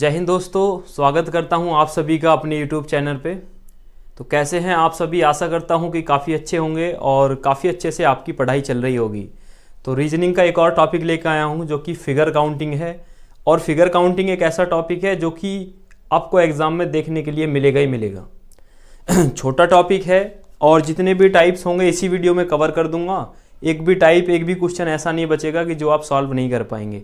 जय हिंद दोस्तों स्वागत करता हूं आप सभी का अपने यूट्यूब चैनल पे तो कैसे हैं आप सभी आशा करता हूं कि काफ़ी अच्छे होंगे और काफ़ी अच्छे से आपकी पढ़ाई चल रही होगी तो रीजनिंग का एक और टॉपिक लेकर आया हूं जो कि फिगर काउंटिंग है और फिगर काउंटिंग एक ऐसा टॉपिक है जो कि आपको एग्ज़ाम में देखने के लिए मिलेगा ही मिलेगा छोटा टॉपिक है और जितने भी टाइप्स होंगे इसी वीडियो में कवर कर दूंगा एक भी टाइप एक भी क्वेश्चन ऐसा नहीं बचेगा कि जो आप सॉल्व नहीं कर पाएंगे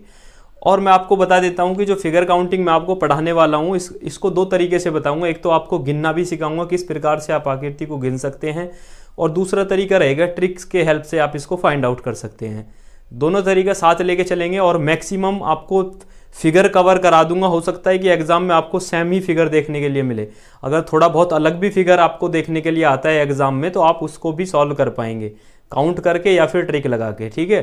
और मैं आपको बता देता हूँ कि जो फिगर काउंटिंग मैं आपको पढ़ाने वाला हूँ इस इसको दो तरीके से बताऊँगा एक तो आपको गिनना भी सिखाऊंगा किस प्रकार से आप आकृति को गिन सकते हैं और दूसरा तरीका रहेगा ट्रिक्स के हेल्प से आप इसको फाइंड आउट कर सकते हैं दोनों तरीका साथ लेके चलेंगे और मैक्सिमम आपको फिगर कवर करा दूंगा हो सकता है कि एग्ज़ाम में आपको सेम ही फिगर देखने के लिए मिले अगर थोड़ा बहुत अलग भी फिगर आपको देखने के लिए आता है एग्ज़ाम में तो आप उसको भी सॉल्व कर पाएंगे काउंट करके या फिर ट्रिक लगा के ठीक है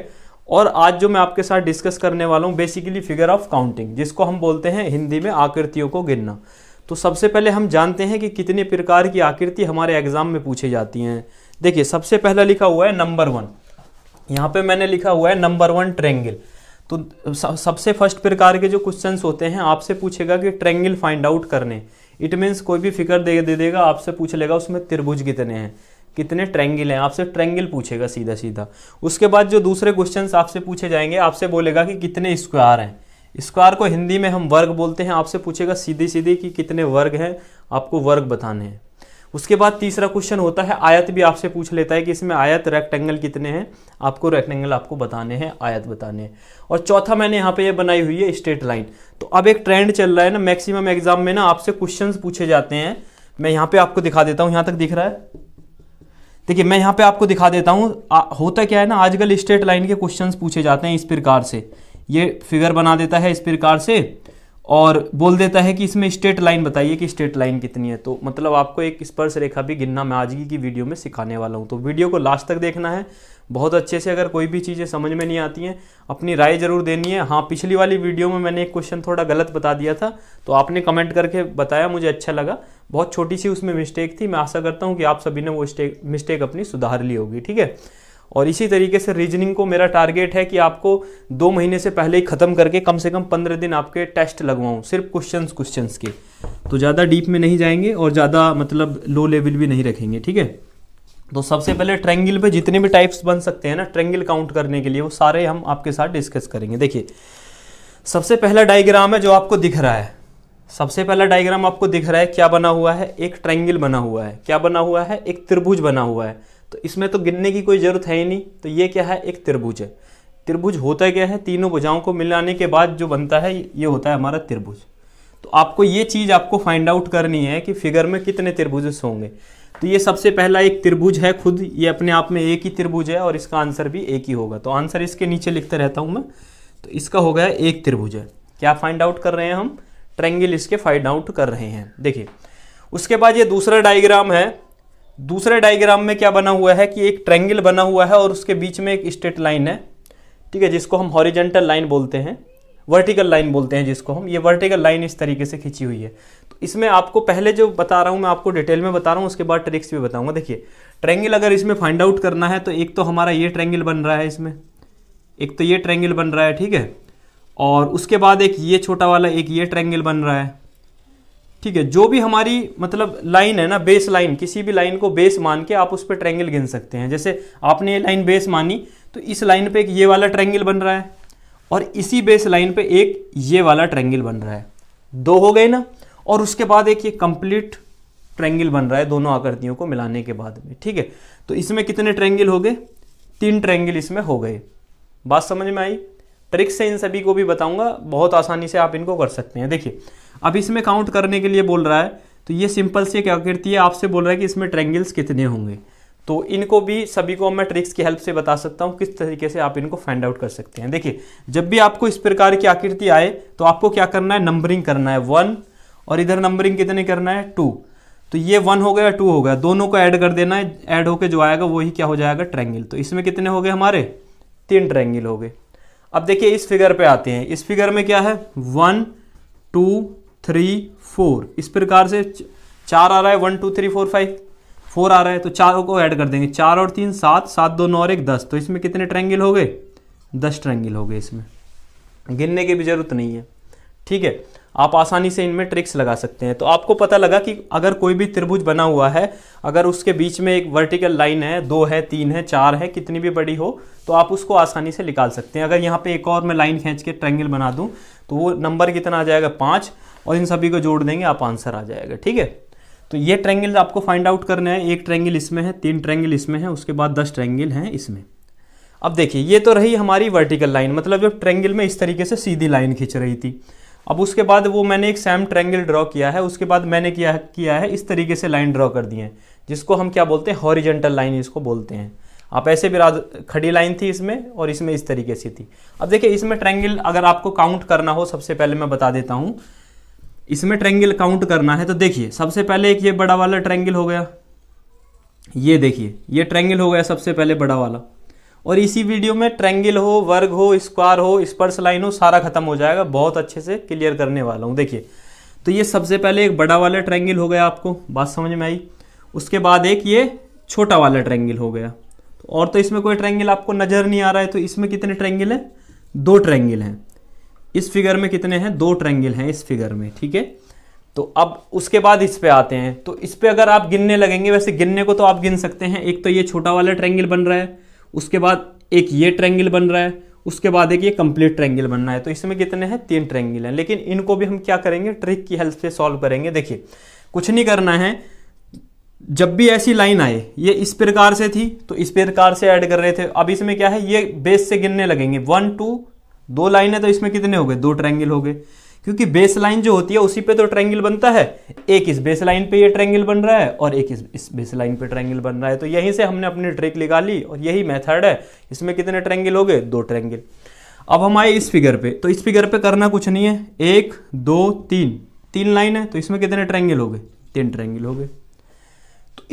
और आज जो मैं आपके साथ डिस्कस करने वाला हूँ बेसिकली फिगर ऑफ काउंटिंग जिसको हम बोलते हैं हिंदी में आकृतियों को गिनना तो सबसे पहले हम जानते हैं कि कितने प्रकार की आकृति हमारे एग्जाम में पूछी जाती हैं देखिए सबसे पहला लिखा हुआ है नंबर वन यहाँ पे मैंने लिखा हुआ है नंबर वन ट्रेंगल तो सबसे फर्स्ट प्रकार के जो क्वेश्चन होते हैं आपसे पूछेगा कि ट्रेंगल फाइंड आउट करने इट मीन्स कोई भी फिगर दे, दे देगा आपसे पूछ लेगा उसमें त्रिभुज कितने हैं कितने ट्रेंगल हैं आपसे ट्रेंगल पूछेगा सीधा सीधा उसके बाद जो दूसरे क्वेश्चन आपसे पूछे जाएंगे आपसे बोलेगा कि कितने स्क्वायर हैं स्क्वायर को हिंदी में हम वर्ग बोलते हैं आपसे पूछेगा सीधी सीधी कि कितने वर्ग हैं आपको वर्ग बताने हैं उसके बाद तीसरा क्वेश्चन होता है आयत भी आपसे पूछ लेता है कि इसमें आयत रेक्टेंगल कितने हैं आपको रेक्टेंगल आपको बताने हैं आयत बताने हैं और चौथा मैंने यहाँ पे ये यह बनाई हुई है स्ट्रेट लाइन तो अब एक ट्रेंड चल रहा है ना मैक्सिमम एग्जाम में ना आपसे क्वेश्चन पूछे जाते हैं मैं यहाँ पे आपको दिखा देता हूँ यहाँ तक दिख रहा है देखिए मैं यहाँ पे आपको दिखा देता हूँ होता क्या है ना आजकल स्ट्रेट लाइन के क्वेश्चन पूछे जाते हैं इस प्रकार से ये फिगर बना देता है इस प्रकार से और बोल देता है कि इसमें स्ट्रेट लाइन बताइए कि स्ट्रेट लाइन कितनी है तो मतलब आपको एक स्पर्श रेखा भी गिनना मैं आज की वीडियो में सिखाने वाला हूँ तो वीडियो को लास्ट तक देखना है बहुत अच्छे से अगर कोई भी चीज़ें समझ में नहीं आती हैं अपनी राय ज़रूर देनी है हाँ पिछली वाली वीडियो में मैंने एक क्वेश्चन थोड़ा गलत बता दिया था तो आपने कमेंट करके बताया मुझे अच्छा लगा बहुत छोटी सी उसमें मिस्टेक थी मैं आशा करता हूँ कि आप सभी ने वो मिस्टेक अपनी सुधार ली होगी ठीक है और इसी तरीके से रीजनिंग को मेरा टारगेट है कि आपको दो महीने से पहले ही ख़त्म करके कम से कम पंद्रह दिन आपके टेस्ट लगवाऊँ सिर्फ क्वेश्चन क्वेश्चन के तो ज़्यादा डीप में नहीं जाएंगे और ज़्यादा मतलब लो लेवल भी नहीं रखेंगे ठीक है तो सबसे पहले ट्रेंगिल पे जितने भी टाइप्स बन सकते हैं ना ट्रेंगिल काउंट करने के लिए वो सारे हम आपके साथ डिस्कस करेंगे देखिए सबसे पहला डायग्राम है जो आपको दिख रहा है सबसे पहला डायग्राम आपको दिख रहा है क्या बना हुआ है एक ट्रेंगिल बना हुआ है क्या बना हुआ है एक त्रिभुज बना हुआ है तो इसमें तो गिनने की कोई ज़रूरत है ही नहीं तो ये क्या है एक त्रिभुज है त्रिभुज होता क्या है तीनों भुजाओं को मिलाने के बाद जो बनता है ये होता है हमारा त्रिभुज तो आपको ये चीज़ आपको फाइंड आउट करनी है कि फिगर में कितने त्रिभुज होंगे तो ये सबसे पहला एक त्रिभुज है खुद ये अपने आप में एक ही त्रिभुज है और इसका आंसर भी एक ही होगा तो आंसर इसके नीचे लिखते रहता हूँ मैं तो इसका हो गया एक त्रिभुज है क्या फाइंड आउट कर रहे हैं हम ट्रेंगल इसके फाइंड आउट कर रहे हैं देखिए उसके बाद ये दूसरा डायग्राम है दूसरे डायग्राम में क्या बना हुआ है कि एक ट्रेंगल बना हुआ है और उसके बीच में एक स्ट्रेट लाइन है ठीक है जिसको हम हॉरिजेंटल लाइन बोलते हैं वर्टिकल लाइन बोलते हैं जिसको हम ये वर्टिकल लाइन इस तरीके से खींची हुई है इसमें आपको पहले जो बता रहा हूँ मैं आपको डिटेल में बता रहा हूँ उसके बाद ट्रिक्स भी बताऊँगा देखिए ट्रैंगल अगर इसमें फाइंड आउट करना है तो एक तो हमारा ये ट्रैंगल बन रहा है इसमें एक तो ये ट्रैंगल बन रहा है ठीक है और उसके बाद एक ये छोटा वाला एक ये ट्रैंगल बन रहा है ठीक है जो भी हमारी मतलब लाइन है ना बेस लाइन किसी भी लाइन को बेस मान के आप उस पर ट्रैंगल गिन सकते हैं जैसे आपने ये लाइन बेस मानी तो इस लाइन पे एक ये वाला ट्रैंगल बन रहा है और इसी बेस लाइन पे एक ये वाला ट्रैंगल बन रहा है दो हो गए ना और उसके बाद एक ये कंप्लीट ट्रेंगिल बन रहा है दोनों आकृतियों को मिलाने के बाद में ठीक है तो इसमें कितने ट्रेंगिल हो गए तीन ट्रेंगिल इसमें हो गए बात समझ में आई ट्रिक से इन सभी को भी बताऊंगा बहुत आसानी से आप इनको कर सकते हैं देखिए अब इसमें काउंट करने के लिए बोल रहा है तो ये सिंपल सी एक आकृति है आपसे बोल रहा है कि इसमें ट्रेंगिल्स कितने होंगे तो इनको भी सभी को मैं ट्रिक्स की हेल्प से बता सकता हूँ किस तरीके से आप इनको फाइंड आउट कर सकते हैं देखिए जब भी आपको इस प्रकार की आकृति आए तो आपको क्या करना है नंबरिंग करना है वन और इधर नंबरिंग कितने करना है टू तो ये वन हो गया टू हो गया दोनों को ऐड कर देना है ऐड होकर जो आएगा वही क्या हो जाएगा ट्रैंगल तो इसमें कितने हो गए हमारे तीन ट्रैंगल हो गए अब देखिए इस फिगर पे आते हैं इस फिगर में क्या है वन टू थ्री फोर इस प्रकार से चार आ रहा है one two three four five four आ रहा है तो चारों को ऐड कर देंगे चार और तीन सात सात दो नौ और एक दस तो इसमें कितने ट्रैंगल हो गए दस ट्रैंगल हो गए इसमें गिनने की भी ज़रूरत नहीं है ठीक है आप आसानी से इनमें ट्रिक्स लगा सकते हैं तो आपको पता लगा कि अगर कोई भी त्रिभुज बना हुआ है अगर उसके बीच में एक वर्टिकल लाइन है दो है तीन है चार है कितनी भी बड़ी हो तो आप उसको आसानी से निकाल सकते हैं अगर यहाँ पे एक और मैं लाइन खींच के ट्रैंगल बना दूँ तो वो नंबर कितना आ जाएगा पाँच और इन सभी को जोड़ देंगे आप आंसर आ जाएगा ठीक है तो ये ट्रैंगल आपको फाइंड आउट करना है एक ट्रैंगल इसमें है तीन ट्रैंगल इसमें है उसके बाद दस ट्रैंगल हैं इसमें अब देखिए ये तो रही हमारी वर्टिकल लाइन मतलब जब ट्रैंगल में इस तरीके से सीधी लाइन खींच रही थी अब उसके बाद वो मैंने एक सैम ट्रैंगल ड्रॉ किया है उसके बाद मैंने किया किया है इस तरीके से लाइन ड्रॉ कर दी है जिसको हम क्या बोलते हैं हॉरिजेंटल लाइन इसको बोलते हैं आप ऐसे भी खड़ी लाइन थी इसमें और इसमें इस तरीके से थी अब देखिए इसमें ट्रैंगल अगर आपको काउंट करना हो सबसे पहले मैं बता देता हूँ इसमें ट्रैंगल काउंट करना है तो देखिए सबसे पहले एक ये बड़ा वाला ट्रैंगल हो गया ये देखिए ये ट्रैंगल हो गया सबसे पहले बड़ा वाला और इसी वीडियो में ट्रैंगल हो वर्ग हो स्क्वायर हो स्पर्श लाइन हो सारा खत्म हो जाएगा बहुत अच्छे से क्लियर करने वाला हूँ देखिए तो ये सबसे पहले एक बड़ा वाला ट्रैंगल हो गया आपको बात समझ में आई उसके बाद एक ये छोटा वाला ट्रैंगल हो गया तो और तो इसमें कोई ट्रैंगल आपको नज़र नहीं आ रहा है तो इसमें कितने ट्रैंगल हैं दो ट्रैंगल हैं इस फिगर में कितने हैं दो ट्रैंगल हैं इस फिगर में ठीक है तो अब उसके बाद इस पे आते हैं तो इस पे अगर आप गिनने लगेंगे वैसे गिनने को तो आप गिन सकते हैं एक तो ये छोटा वाला ट्रैंगल बन रहा है उसके बाद एक ये ट्रैंगल बन रहा है उसके बाद एक ये कंप्लीट ट्रैंगल रहा है तो इसमें कितने हैं तीन ट्रैंगल हैं लेकिन इनको भी हम क्या करेंगे ट्रिक की हेल्प से सॉल्व करेंगे देखिए कुछ नहीं करना है जब भी ऐसी लाइन आए ये इस प्रकार से थी तो इस प्रकार से ऐड कर रहे थे अब इसमें क्या है ये बेस से गिनने लगेंगे वन टू दो लाइन है तो इसमें कितने हो गए दो ट्रैंगल हो गए क्योंकि बेस लाइन जो होती है उसी पे तो ट्रायंगल बनता है एक इस बेस लाइन पे ये ट्रायंगल बन रहा है और एक इस इस बेस लाइन पे ट्रायंगल बन रहा है तो यहीं से हमने अपनी ट्रिक लिखा ली और यही मेथड है इसमें कितने ट्रायंगल हो गए दो ट्रायंगल अब हम आए इस फिगर पे तो इस फिगर पे करना कुछ नहीं है एक दो तीन तीन लाइन है तो इसमें कितने ट्रायंगल हो गए तीन ट्रायंगल हो गए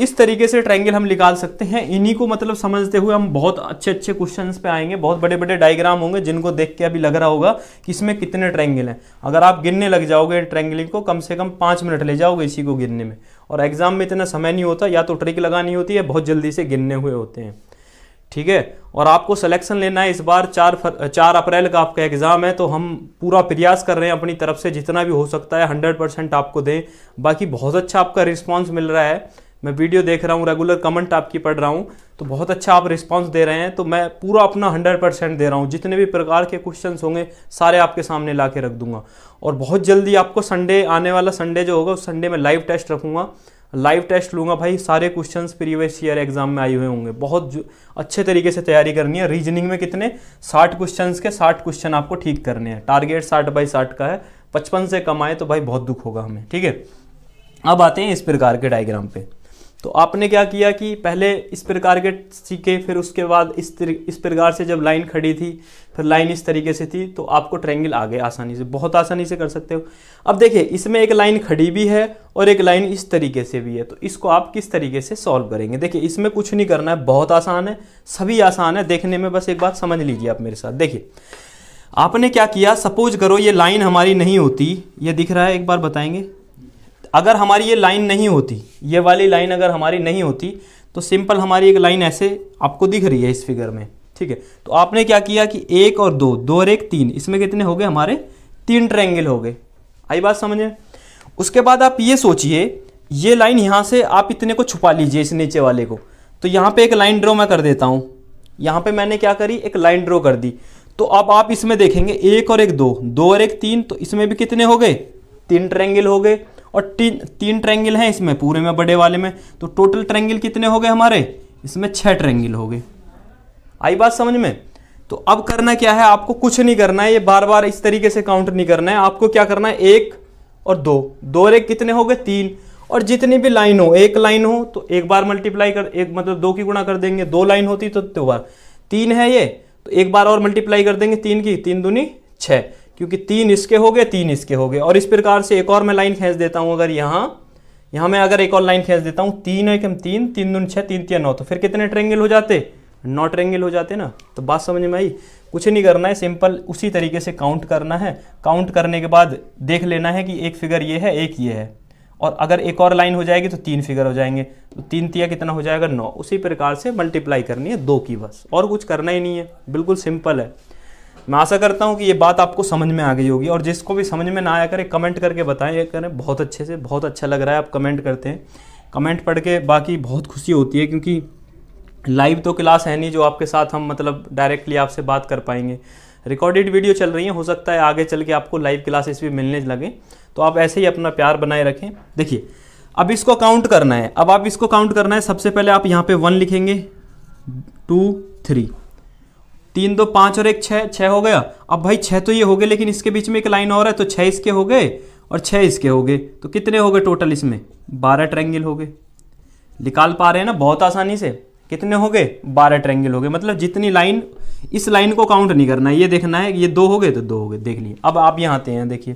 इस तरीके से ट्रायंगल हम निकाल सकते हैं इन्हीं को मतलब समझते हुए हम बहुत अच्छे अच्छे क्वेश्चंस पे आएंगे बहुत बड़े बड़े डायग्राम होंगे जिनको देख के अभी लग रहा होगा कि इसमें कितने ट्रायंगल हैं अगर आप गिनने लग जाओगे ट्रायंगल को कम से कम पाँच मिनट ले जाओगे इसी को गिनने में और एग्जाम में इतना समय नहीं होता या तो ट्रिक लगानी होती है बहुत जल्दी से गिनने हुए होते हैं ठीक है और आपको सिलेक्शन लेना है इस बार चार फर, चार अप्रैल का आपका एग्ज़ाम है तो हम पूरा प्रयास कर रहे हैं अपनी तरफ से जितना भी हो सकता है हंड्रेड परसेंट आपको दें बाकी बहुत अच्छा आपका रिस्पॉन्स मिल रहा है मैं वीडियो देख रहा हूँ रेगुलर कमेंट आपकी पढ़ रहा हूँ तो बहुत अच्छा आप रिस्पांस दे रहे हैं तो मैं पूरा अपना हंड्रेड परसेंट दे रहा हूँ जितने भी प्रकार के क्वेश्चन होंगे सारे आपके सामने ला के रख दूंगा और बहुत जल्दी आपको संडे आने वाला संडे जो होगा उस संडे में लाइव टेस्ट रखूँगा लाइव टेस्ट लूँगा भाई सारे क्वेश्चन प्रीवियस ईयर एग्जाम में आए हुए होंगे बहुत अच्छे तरीके से तैयारी करनी है रीजनिंग में कितने साठ क्वेश्चन के साठ क्वेश्चन आपको ठीक करने हैं टारगेट साठ बाई साठ का है पचपन से कम आए तो भाई बहुत दुख होगा हमें ठीक है अब आते हैं इस प्रकार के डायग्राम पे तो आपने क्या किया कि पहले इस प्रकार के सीखे फिर उसके बाद इस इस प्रकार से जब लाइन खड़ी थी फिर लाइन इस तरीके से थी तो आपको ट्रायंगल आ गया आसानी से बहुत आसानी से कर सकते हो अब देखिए इसमें एक लाइन खड़ी भी है और एक लाइन इस तरीके से भी है तो इसको आप किस तरीके से सॉल्व करेंगे देखिए इसमें कुछ नहीं करना है बहुत आसान है सभी आसान है देखने में बस एक बात समझ लीजिए आप मेरे साथ देखिए आपने क्या किया सपोज करो ये लाइन हमारी नहीं होती ये दिख रहा है एक बार बताएंगे अगर हमारी ये लाइन नहीं होती ये वाली लाइन अगर हमारी नहीं होती तो सिंपल हमारी एक लाइन ऐसे आपको दिख रही है इस फिगर में ठीक है तो आपने क्या किया कि एक और दो दो और एक तीन इसमें कितने हो गए हमारे तीन ट्रैंगल हो गए आई बात समझे उसके बाद आप ये सोचिए ये लाइन यहाँ से आप इतने को छुपा लीजिए इस नीचे वाले को तो यहाँ पे एक लाइन ड्रॉ मैं कर देता हूँ यहाँ पे मैंने क्या करी एक लाइन ड्रॉ कर दी तो अब आप इसमें देखेंगे एक और एक दो दो और एक तीन तो इसमें भी कितने हो गए तीन ट्रैंगल हो गए और तीन तीन ट्रैंगल हैं इसमें पूरे में बड़े वाले में तो टोटल ट्रैंगल कितने हो गए हमारे इसमें छः ट्रैंगल हो गए आई बात समझ में तो अब करना क्या है आपको कुछ नहीं करना है ये बार बार इस तरीके से काउंट नहीं करना है आपको क्या करना है एक और दो दो रेख कितने हो गए तीन और जितनी भी लाइन हो एक लाइन हो तो एक बार मल्टीप्लाई कर एक मतलब दो की गुणा कर देंगे दो लाइन होती तो दो तो बार तीन है ये तो एक बार और मल्टीप्लाई कर देंगे तीन की तीन दूनी छः क्योंकि तीन इसके हो गए तीन इसके हो गए और इस प्रकार से एक और मैं लाइन खींच देता हूँ अगर यहाँ यहाँ मैं अगर एक और लाइन खींच देता हूँ तीन एक हम तीन तीन दून छः तीन तीन नौ तो फिर कितने ट्रेंगल हो जाते नौ ट्रेंगल हो जाते ना तो बात समझ में आई कुछ नहीं करना है सिंपल उसी तरीके से काउंट करना है काउंट करने के बाद देख लेना है कि एक फिगर ये है एक ये है और अगर एक और लाइन हो जाएगी तो तीन फिगर हो जाएंगे तो तीन तिया कितना हो जाएगा नौ उसी प्रकार से मल्टीप्लाई करनी है दो की बस और कुछ करना ही नहीं है बिल्कुल सिंपल है मैं आशा करता हूँ कि ये बात आपको समझ में आ गई होगी और जिसको भी समझ में ना आया करें कमेंट करके बताएं ये करें बहुत अच्छे से बहुत अच्छा लग रहा है आप कमेंट करते हैं कमेंट पढ़ के बाकी बहुत खुशी होती है क्योंकि लाइव तो क्लास है नहीं जो आपके साथ हम मतलब डायरेक्टली आपसे बात कर पाएंगे रिकॉर्डेड वीडियो चल रही है हो सकता है आगे चल के आपको लाइव क्लासेस भी मिलने लगें तो आप ऐसे ही अपना प्यार बनाए रखें देखिए अब इसको काउंट करना है अब आप इसको काउंट करना है सबसे पहले आप यहाँ पे वन लिखेंगे टू थ्री तीन दो पाँच और एक छः छः हो गया अब भाई छः तो ये हो गए लेकिन इसके बीच में एक लाइन और है तो छः इसके हो गए और छः इसके हो गए तो कितने हो गए टोटल इसमें बारह ट्रैंगल हो गए निकाल पा रहे हैं ना बहुत आसानी से कितने हो गए बारह ट्रैंगल हो गए मतलब जितनी लाइन इस लाइन को काउंट नहीं करना है ये देखना है ये दो हो गए तो दो हो गए देख लिए अब आप यहाँ आते हैं देखिए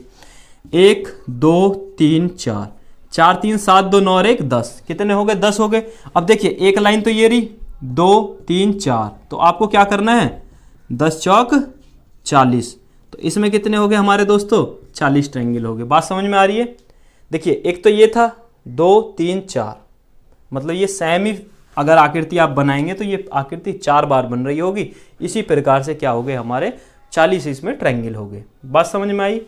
एक दो तीन चार चार तीन सात दो नौ और एक दस कितने हो गए दस हो गए अब देखिए एक लाइन तो ये रही दो तीन चार तो आपको क्या करना है दस चौक चालीस तो इसमें कितने हो गए हमारे दोस्तों चालीस ट्रायंगल हो गए बात समझ में आ रही है देखिए एक तो ये था दो तीन चार मतलब ये ही अगर आकृति आप बनाएंगे तो ये आकृति चार बार बन रही होगी इसी प्रकार से क्या हो गए हमारे चालीस इसमें ट्रैंगल हो गए बात समझ में आई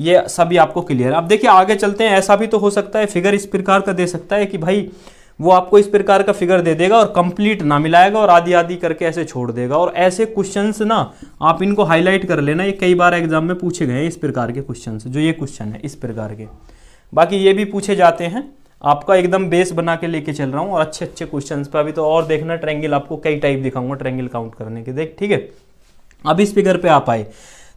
ये सभी आपको क्लियर अब देखिए आगे चलते हैं ऐसा भी तो हो सकता है फिगर इस प्रकार का दे सकता है कि भाई वो आपको इस प्रकार का फिगर दे देगा और कंप्लीट ना मिलाएगा और आदि आदि करके ऐसे छोड़ देगा और ऐसे क्वेश्चंस ना आप इनको हाईलाइट कर लेना ये कई बार एग्जाम में पूछे गए हैं इस प्रकार के क्वेश्चन जो ये क्वेश्चन है इस प्रकार के बाकी ये भी पूछे जाते हैं आपका एकदम बेस बना के लेके चल रहा हूँ और अच्छे अच्छे क्वेश्चन पर अभी तो और देखना ट्रेंगिल आपको कई टाइप दिखाऊंगा ट्रेंगिल काउंट करने के देख ठीक है अब इस फिगर पे आप आए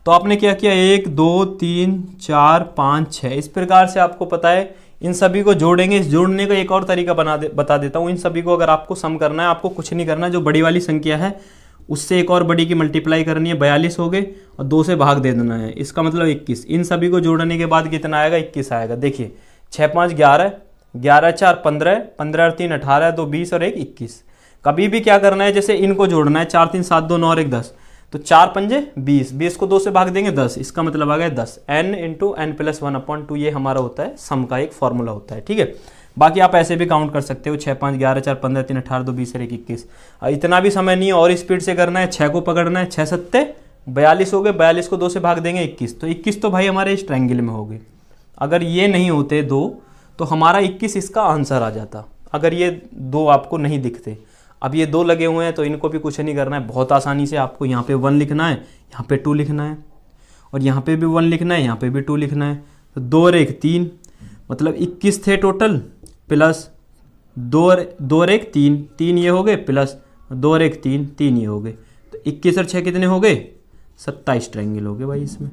तो आपने क्या किया एक दो तीन चार पाँच छः इस प्रकार से आपको पता है इन सभी को जोड़ेंगे इस जोड़ने का एक और तरीका बना दे बता देता हूँ इन सभी को अगर आपको सम करना है आपको कुछ नहीं करना जो बड़ी वाली संख्या है उससे एक और बड़ी की मल्टीप्लाई करनी है बयालीस हो गए और दो से भाग दे देना है इसका मतलब इक्कीस इन सभी को जोड़ने के बाद कितना आएगा इक्कीस आएगा देखिए छः पाँच ग्यारह ग्यारह चार पंद्रह पंद्रह और तीन अठारह दो बीस और एक इक्कीस कभी भी क्या करना है जैसे इनको जोड़ना है चार तीन सात दो नौ और एक दस तो चार पंजे बीस बीस को दो से भाग देंगे दस इसका मतलब आ गया दस n into n plus one upon two ये हमारा होता है सम का एक फॉर्मूला होता है ठीक है बाकी आप ऐसे भी काउंट कर सकते हो छः पाँच ग्यारह चार पंद्रह तीन अठारह दो बीस एक इक्कीस इतना भी समय नहीं है और स्पीड से करना है छः को पकड़ना है छः सत्ते बयालीस हो गए बयालीस को दो से भाग देंगे इक्कीस तो इक्कीस तो भाई हमारे इस ट्रैंगल में हो गए अगर ये नहीं होते दो तो हमारा इक्कीस इसका आंसर आ जाता अगर ये दो आपको नहीं दिखते अब ये दो लगे हुए हैं तो इनको भी कुछ नहीं करना है बहुत आसानी से आपको यहाँ पे वन लिखना है यहाँ पे टू लिखना है और यहाँ पे भी वन लिखना है यहाँ पे भी टू लिखना है तो दो और एक तीन मतलब इक्कीस थे टोटल प्लस दो दो और एक तीन तीन ये हो गए प्लस दो और एक तीन तीन ये हो गए तो इक्कीस और छः कितने हो गए सत्ताईस ट्रैंगल हो गए भाई इसमें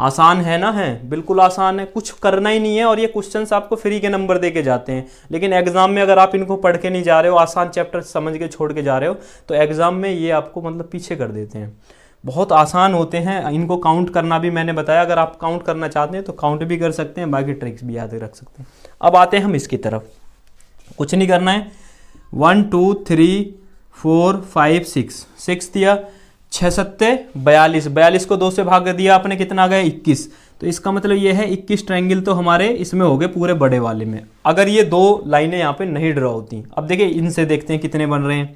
आसान है ना है बिल्कुल आसान है कुछ करना ही नहीं है और ये क्वेश्चंस आपको फ्री के नंबर दे के जाते हैं लेकिन एग्ज़ाम में अगर आप इनको पढ़ के नहीं जा रहे हो आसान चैप्टर समझ के छोड़ के जा रहे हो तो एग्ज़ाम में ये आपको मतलब पीछे कर देते हैं बहुत आसान होते हैं इनको काउंट करना भी मैंने बताया अगर आप काउंट करना चाहते हैं तो काउंट भी कर सकते हैं बाकी ट्रिक्स भी याद रख सकते हैं अब आते हैं हम इसकी तरफ कुछ नहीं करना है one two three four five six six दिया छः सत्ते बयालीस बयालीस को दो से भाग दिया आपने कितना आ गया इक्कीस तो इसका मतलब ये है इक्कीस ट्रायंगल तो हमारे इसमें हो गए पूरे बड़े वाले में अगर ये दो लाइनें यहाँ पे नहीं ड्रा होती अब देखिए इनसे देखते हैं कितने बन रहे हैं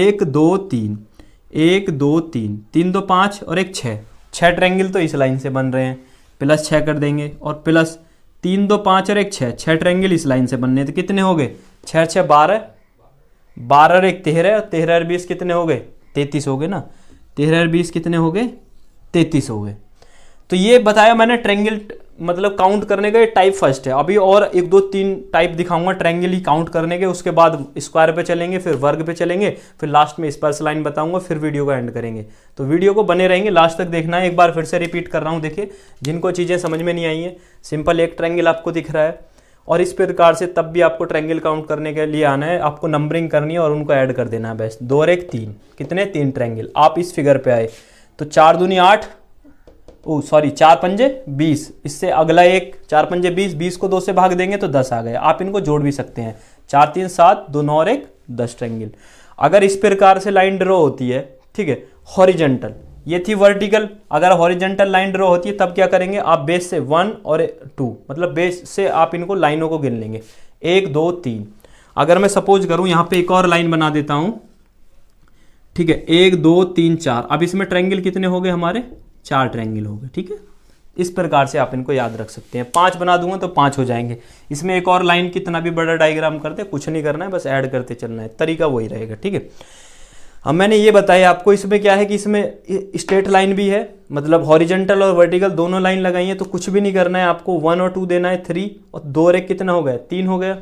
एक दो तीन एक दो तीन तीन दो पाँच और एक छः छः ट्रायंगल तो इस लाइन से बन रहे हैं प्लस छः कर देंगे और प्लस तीन दो पाँच और एक छः छः ट्रायंगल इस लाइन से बनने तो कितने हो गए छः छः बारह बारह और एक तेरह और तेरह और बीस कितने हो गए तैंतीस हो गए ना तेरह और बीस कितने हो गए तैतीस हो गए तो ये बताया मैंने ट्रेंगल मतलब काउंट करने का टाइप फर्स्ट है अभी और एक दो तीन टाइप दिखाऊंगा ट्रैंगल ही काउंट करने के उसके बाद स्क्वायर पे चलेंगे फिर वर्ग पे चलेंगे फिर लास्ट में स्पर्श लाइन बताऊंगा फिर वीडियो को एंड करेंगे तो वीडियो को बने रहेंगे लास्ट तक देखना है एक बार फिर से रिपीट कर रहा हूँ देखिए जिनको चीज़ें समझ में नहीं आई हैं सिंपल एक ट्रैंगल आपको दिख रहा है और इस प्रकार से तब भी आपको ट्रैंगल काउंट करने के लिए आना है आपको नंबरिंग करनी है और उनको ऐड कर देना है बेस्ट दो और एक तीन कितने तीन ट्रैंगल आप इस फिगर पे आए तो चार दूनी आठ ओ सॉरी चार पंजे बीस इससे अगला एक चार पंजे बीस बीस को दो से भाग देंगे तो दस आ गए आप इनको जोड़ भी सकते हैं चार तीन सात दो नौ और एक दस ट्रैंगल अगर इस प्रकार से लाइन ड्रॉ होती है ठीक है हॉरिजेंटल ये थी वर्टिकल अगर हॉरिजेंटल लाइन ड्रॉ होती है तब क्या करेंगे आप बेस से वन और टू मतलब बेस से आप इनको लाइनों को गिन लेंगे एक दो तीन अगर मैं सपोज करूं यहां पे एक और लाइन बना देता हूं ठीक है एक दो तीन चार अब इसमें ट्रैंगल कितने हो गए हमारे चार ट्रैंगल हो गए ठीक है इस प्रकार से आप इनको याद रख सकते हैं पांच बना दूंगा तो पांच हो जाएंगे इसमें एक और लाइन कितना भी बड़ा डायग्राम करते कुछ नहीं करना है बस ऐड करते चलना है तरीका वही रहेगा ठीक है अब मैंने ये बताया आपको इसमें क्या है कि इसमें स्ट्रेट लाइन भी है मतलब हॉरिजेंटल और वर्टिकल दोनों लाइन लगाई है तो कुछ भी नहीं करना है आपको वन और टू देना है थ्री और दो एक कितना हो गया तीन हो गया